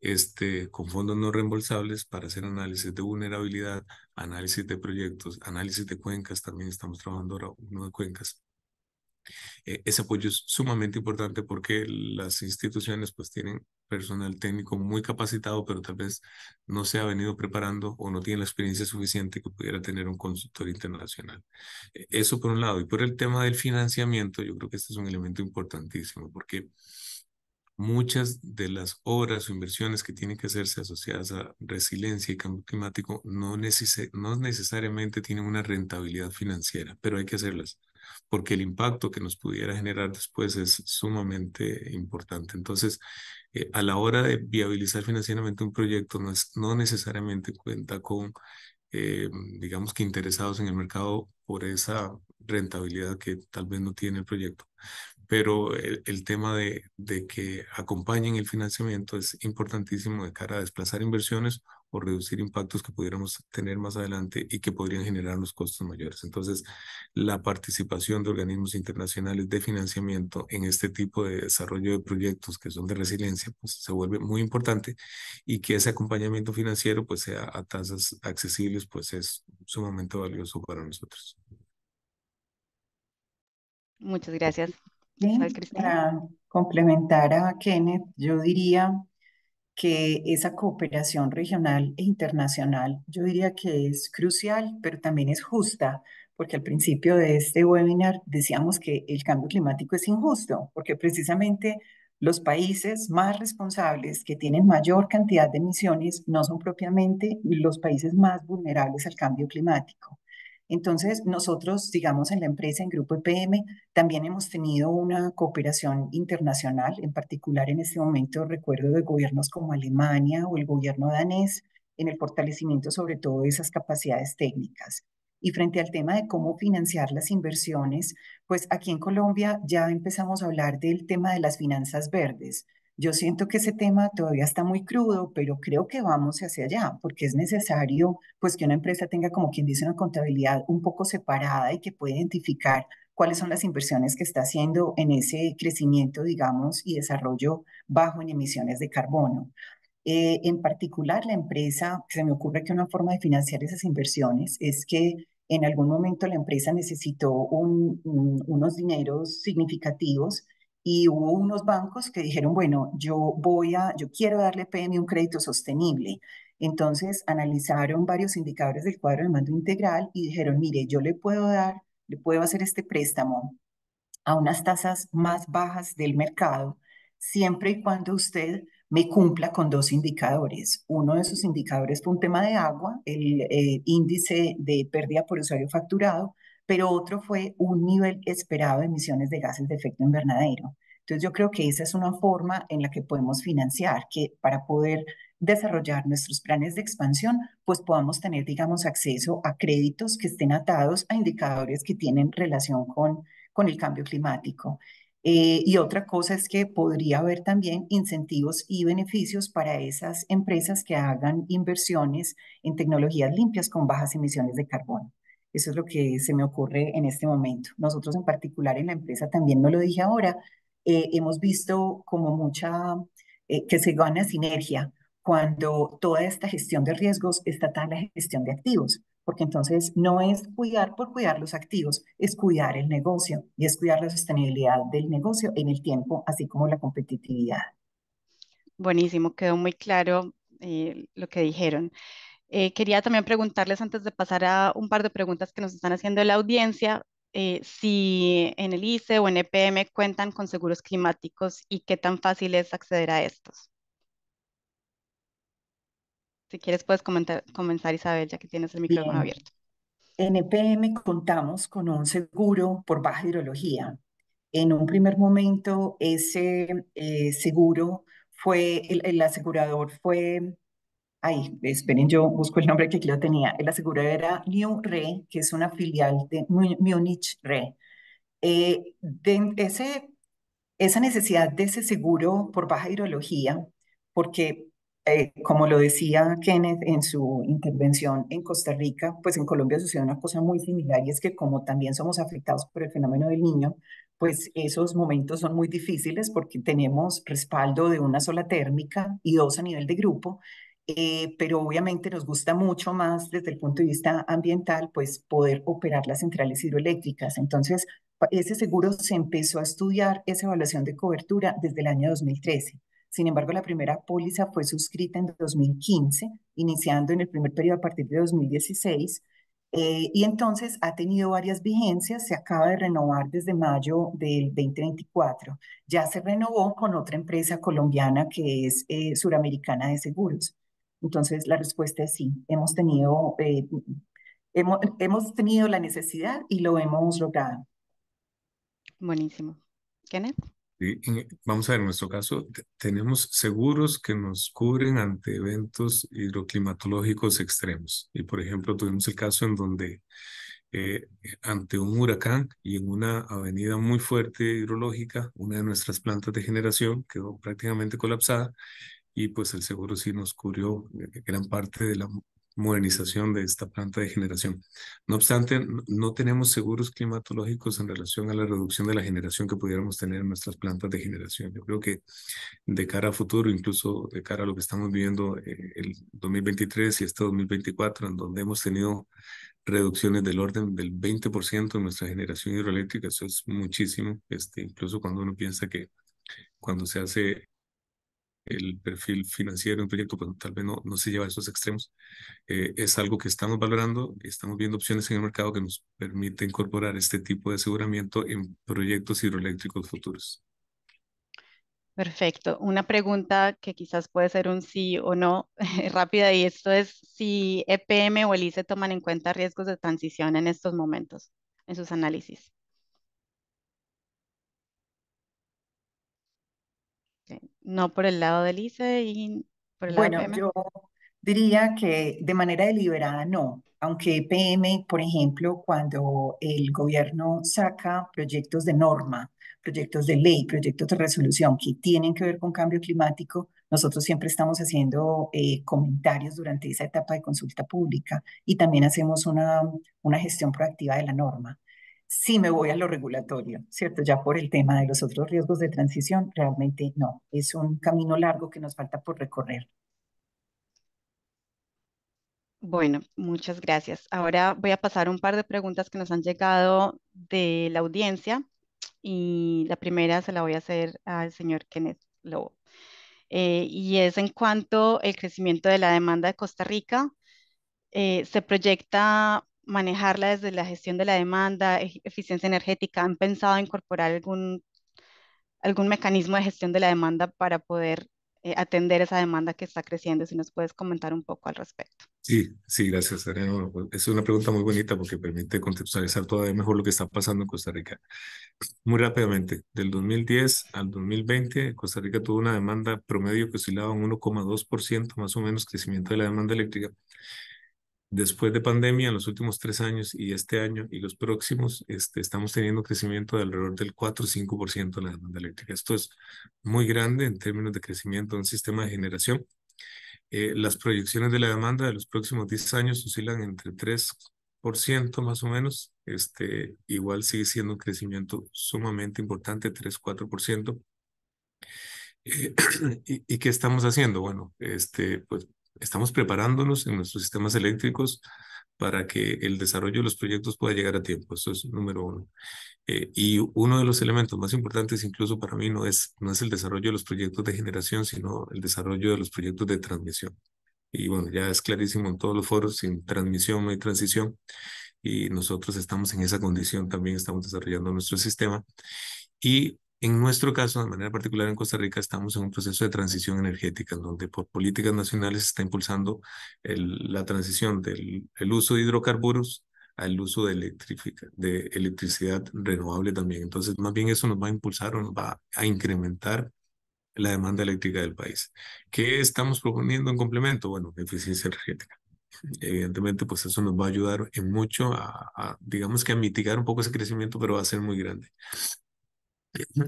E: este, con fondos no reembolsables para hacer análisis de vulnerabilidad, análisis de proyectos, análisis de cuencas, también estamos trabajando ahora uno de cuencas, eh, ese apoyo es sumamente importante porque las instituciones pues tienen personal técnico muy capacitado, pero tal vez no se ha venido preparando o no tiene la experiencia suficiente que pudiera tener un consultor internacional. E, eso por un lado. Y por el tema del financiamiento, yo creo que este es un elemento importantísimo porque muchas de las obras o inversiones que tienen que hacerse asociadas a resiliencia y cambio climático no, no necesariamente tienen una rentabilidad financiera, pero hay que hacerlas porque el impacto que nos pudiera generar después es sumamente importante. Entonces, eh, a la hora de viabilizar financieramente un proyecto, no, necesariamente cuenta con, eh, digamos que interesados en el mercado por esa rentabilidad que tal vez no tiene el proyecto. Pero el, tema de que acompañen el financiamiento es importantísimo de cara a desplazar inversiones o reducir impactos que pudiéramos tener más adelante y que podrían generar los costos mayores. Entonces, la participación de organismos internacionales de financiamiento en este tipo de desarrollo de proyectos que son de resiliencia, pues se vuelve muy importante y que ese acompañamiento financiero pues sea a tasas accesibles, pues es sumamente valioso para nosotros.
D: Muchas gracias. Bien, para complementar a Kenneth, yo diría que esa cooperación regional e internacional, yo diría que es crucial, pero también es justa, porque al principio de este webinar decíamos que el cambio climático es injusto, porque precisamente los países más responsables que tienen mayor cantidad de emisiones no son propiamente los países más vulnerables al cambio climático. Entonces, nosotros, digamos, en la empresa, en Grupo EPM, también hemos tenido una cooperación internacional, en particular en este momento recuerdo de gobiernos como Alemania o el gobierno danés, en el fortalecimiento sobre todo de esas capacidades técnicas. Y frente al tema de cómo financiar las inversiones, pues aquí en Colombia ya empezamos a hablar del tema de las finanzas verdes. Yo siento que ese tema todavía está muy crudo, pero creo que vamos hacia allá, porque es necesario pues que una empresa tenga, como quien dice, una contabilidad un poco separada y que pueda identificar cuáles son las inversiones que está haciendo en ese crecimiento, digamos, y desarrollo bajo en emisiones de carbono. Eh, en particular, la empresa, se me ocurre que una forma de financiar esas inversiones es que en algún momento la empresa necesitó unos dineros significativos y hubo unos bancos que dijeron, bueno, yo voy a, yo quiero darle PMI un crédito sostenible. Entonces analizaron varios indicadores del cuadro de mando integral y dijeron, mire, yo le puedo dar, le puedo hacer este préstamo a unas tasas más bajas del mercado, siempre y cuando usted me cumpla con dos indicadores. Uno de esos indicadores fue un tema de agua, el, el eh, índice de pérdida por usuario facturado, pero otro fue un nivel esperado de emisiones de gases de efecto invernadero. Entonces yo creo que esa es una forma en la que podemos financiar, que para poder desarrollar nuestros planes de expansión, pues podamos tener, digamos, acceso a créditos que estén atados a indicadores que tienen relación con, con el cambio climático. Eh, y otra cosa es que podría haber también incentivos y beneficios para esas empresas que hagan inversiones en tecnologías limpias con bajas emisiones de carbono. Eso es lo que se me ocurre en este momento. Nosotros en particular en la empresa, también no lo dije ahora, eh, hemos visto como mucha, eh, que se gana sinergia cuando toda esta gestión de riesgos está tan la gestión de activos, porque entonces no es cuidar por cuidar los activos, es cuidar el negocio y es cuidar la sostenibilidad del negocio en el tiempo, así como la competitividad.
B: Buenísimo, quedó muy claro eh, lo que dijeron. Eh, quería también preguntarles antes de pasar a un par de preguntas que nos están haciendo la audiencia, eh, si en el ICE o en EPM cuentan con seguros climáticos y qué tan fácil es acceder a estos. Si quieres puedes comenzar Isabel, ya que tienes el micrófono abierto.
D: En EPM contamos con un seguro por baja hidrología. En un primer momento ese eh, seguro fue, el asegurador fue Ay, esperen, yo busco el nombre que aquí tenía. tenía. La era New Re, que es una filial de Munich Re. Eh, de ese, esa necesidad de ese seguro por baja hidrología, porque eh, como lo decía Kenneth en su intervención en Costa Rica, pues en Colombia sucede una cosa muy similar y es que como también somos afectados por el fenómeno del niño, pues esos momentos son muy difíciles porque tenemos respaldo de una sola térmica y dos a nivel de grupo eh, pero obviamente nos gusta mucho más desde el punto de vista ambiental, pues poder operar las centrales hidroeléctricas. Entonces, ese seguro se empezó a estudiar, esa evaluación de cobertura, desde el año 2013. Sin embargo, la primera póliza fue suscrita en 2015, iniciando en el primer periodo a partir de 2016, eh, y entonces ha tenido varias vigencias, se acaba de renovar desde mayo del 2024. Ya se renovó con otra empresa colombiana que es eh, Suramericana de Seguros. Entonces, la respuesta es sí, hemos tenido, eh, hemos, tenido la necesidad y lo hemos logrado. Buenísimo. Kenneth.
E: Eh, vamos a ver, en nuestro caso tenemos seguros que nos cubren ante eventos hidroclimatológicos extremos. Y por ejemplo, tuvimos el caso en donde eh, ante un huracán y en una avenida muy fuerte hidrológica, una de nuestras plantas de generación quedó prácticamente colapsada y pues el seguro sí nos cubrió eh, gran parte de la modernización de esta planta de generación. No obstante, no tenemos seguros climatológicos en relación a la reducción de la generación que pudiéramos tener en nuestras plantas de generación. Yo creo que de cara a futuro, incluso de cara a lo que estamos viviendo eh, el 2023 y este 2024, en donde hemos tenido reducciones del orden del 20% en nuestra generación hidroeléctrica, eso es muchísimo, este, incluso cuando uno piensa que cuando se hace el perfil financiero de un proyecto, pues tal vez no, se lleva a esos extremos. Eh, es algo que estamos valorando, estamos viendo opciones en el mercado que nos permite incorporar este tipo de aseguramiento en proyectos hidroeléctricos futuros.
B: Perfecto. Una pregunta que quizás puede ser un sí o no rápida y esto es si EPM o el toman en cuenta riesgos de transición en estos momentos, en sus análisis. No por el lado del ICE
D: y por el lado Bueno, yo diría que de manera deliberada no, aunque PM, por ejemplo, cuando el gobierno saca proyectos de norma, proyectos de ley, proyectos de resolución que tienen que ver con cambio climático, nosotros siempre estamos haciendo eh, comentarios durante esa etapa de consulta pública y también hacemos una, una gestión proactiva de la norma sí me voy a lo regulatorio, ¿cierto? Ya por el tema de los otros riesgos de transición, realmente no, es un camino largo que nos falta por recorrer.
B: Bueno, muchas gracias. Ahora voy a pasar un par de preguntas que nos han llegado de la audiencia y la primera se la voy a hacer al señor Kenneth Lobo. Eh, y es en cuanto al crecimiento de la demanda de Costa Rica. Eh, se proyecta manejarla desde la gestión de la demanda, eficiencia energética? ¿Han pensado incorporar algún, algún mecanismo de gestión de la demanda para poder eh, atender esa demanda que está creciendo? Si nos puedes comentar un poco al respecto.
E: Sí, sí, gracias, pues, Es una pregunta muy bonita porque permite contextualizar todavía mejor lo que está pasando en Costa Rica. Muy rápidamente, del 2010 al 2020, Costa Rica tuvo una demanda promedio que oscilaba un 1,2% más o menos crecimiento de la demanda eléctrica después de pandemia, en los últimos tres años y este año y los próximos, este, estamos teniendo crecimiento de alrededor del 4-5% en la demanda eléctrica. Esto es muy grande en términos de crecimiento de un sistema de generación. Eh, las proyecciones de la demanda de los próximos 10 años oscilan entre 3% más o menos. Este, igual sigue siendo un crecimiento sumamente importante, 3-4%. Eh, y, ¿Y qué estamos haciendo? Bueno, este, pues estamos preparándonos en nuestros sistemas eléctricos para que el desarrollo de los proyectos pueda llegar a tiempo. Eso es número uno. Eh, y uno de los elementos más importantes incluso para mí no es, no es el desarrollo de los proyectos de generación, sino el desarrollo de los proyectos de transmisión. Y bueno, ya es clarísimo en todos los foros, sin transmisión no hay transición. Y nosotros estamos en esa condición, también estamos desarrollando nuestro sistema. Y en nuestro caso, de manera particular en Costa Rica, estamos en un proceso de transición energética, donde por políticas nacionales se está impulsando la transición del uso de hidrocarburos al uso de, de electricidad renovable también. Entonces, más bien eso nos va a impulsar o nos va a incrementar la demanda eléctrica del país. ¿Qué estamos proponiendo en complemento? Bueno, eficiencia energética. Evidentemente, pues eso nos va a ayudar en mucho a, a digamos que a mitigar un poco ese crecimiento, pero va a ser muy grande.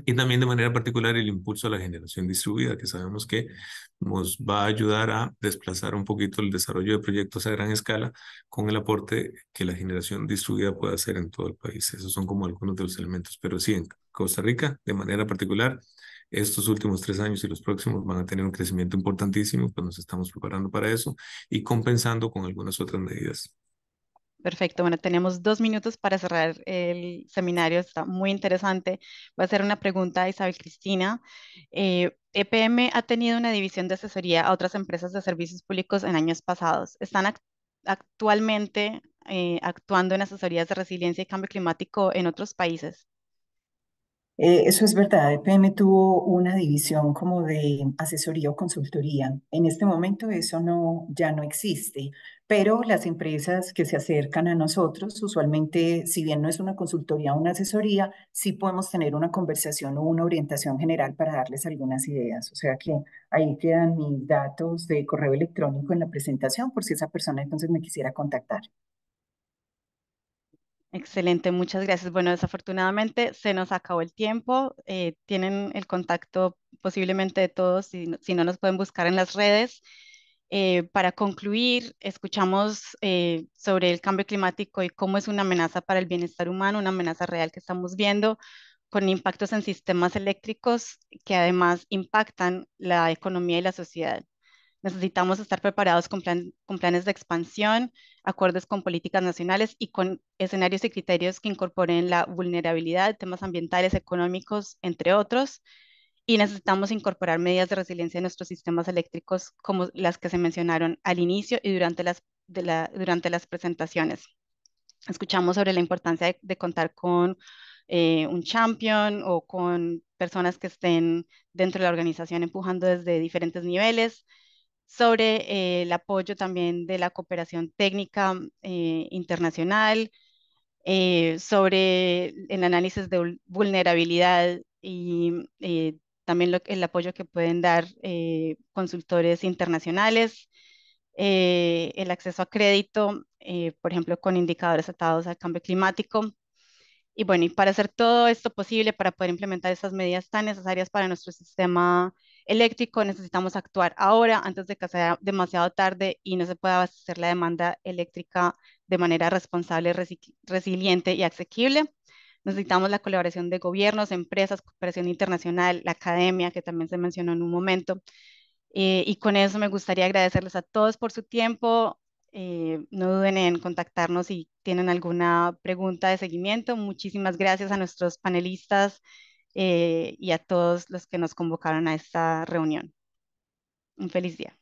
E: Y también de manera particular el impulso a la generación distribuida, que sabemos que nos va a ayudar a desplazar un poquito el desarrollo de proyectos a gran escala con el aporte que la generación distribuida puede hacer en todo el país. Esos son como algunos de los elementos, pero sí, en Costa Rica, de manera particular, estos últimos tres años y los próximos van a tener un crecimiento importantísimo, pues nos estamos preparando para eso y compensando con algunas otras medidas.
B: Perfecto, bueno, tenemos dos minutos para cerrar el seminario, está muy interesante. Voy a hacer una pregunta a Isabel Cristina. EPM eh, e ha tenido una división de asesoría a otras empresas de servicios públicos en años pasados. ¿Están actualmente eh, actuando en asesorías de resiliencia y cambio climático en otros países?
D: Eh, eso es verdad, EPM tuvo una división como de asesoría o consultoría. En este momento eso no, ya no existe, pero las empresas que se acercan a nosotros, usualmente, si bien no es una consultoría o una asesoría, sí podemos tener una conversación o una orientación general para darles algunas ideas. O sea que ahí quedan mis datos de correo electrónico en la presentación por si esa persona entonces me quisiera contactar.
B: Excelente, muchas gracias. Bueno, desafortunadamente se nos acabó el tiempo. Eh, tienen el contacto posiblemente de todos, si, no, si no nos pueden buscar en las redes. Eh, para concluir, escuchamos eh, sobre el cambio climático y cómo es una amenaza para el bienestar humano, una amenaza real que estamos viendo, con impactos en sistemas eléctricos que además impactan la economía y la sociedad. Necesitamos estar preparados con, con planes de expansión, acuerdos con políticas nacionales y con escenarios y criterios que incorporen la vulnerabilidad, temas ambientales, económicos, entre otros. Y necesitamos incorporar medidas de resiliencia en nuestros sistemas eléctricos como las que se mencionaron al inicio y durante las, durante las presentaciones. Escuchamos sobre la importancia de, contar con eh, un champion o con personas que estén dentro de la organización empujando desde diferentes niveles, sobre eh, el apoyo también de la cooperación técnica eh, internacional, eh, sobre el análisis de vulnerabilidad y también el apoyo que pueden dar consultores internacionales, el acceso a crédito, por ejemplo, con indicadores atados al cambio climático. Y bueno, y para hacer todo esto posible, para poder implementar esas medidas tan necesarias para nuestro sistema eléctrico, necesitamos actuar ahora antes de que sea demasiado tarde y no se pueda abastecer la demanda eléctrica de manera responsable, resiliente y asequible. Necesitamos la colaboración de gobiernos, empresas, cooperación internacional, la academia, que también se mencionó en un momento. Eh, y con eso me gustaría agradecerles a todos por su tiempo. Eh, no duden en contactarnos si tienen alguna pregunta de seguimiento. Muchísimas gracias a nuestros panelistas eh, y a todos los que nos convocaron a esta reunión. Un feliz día.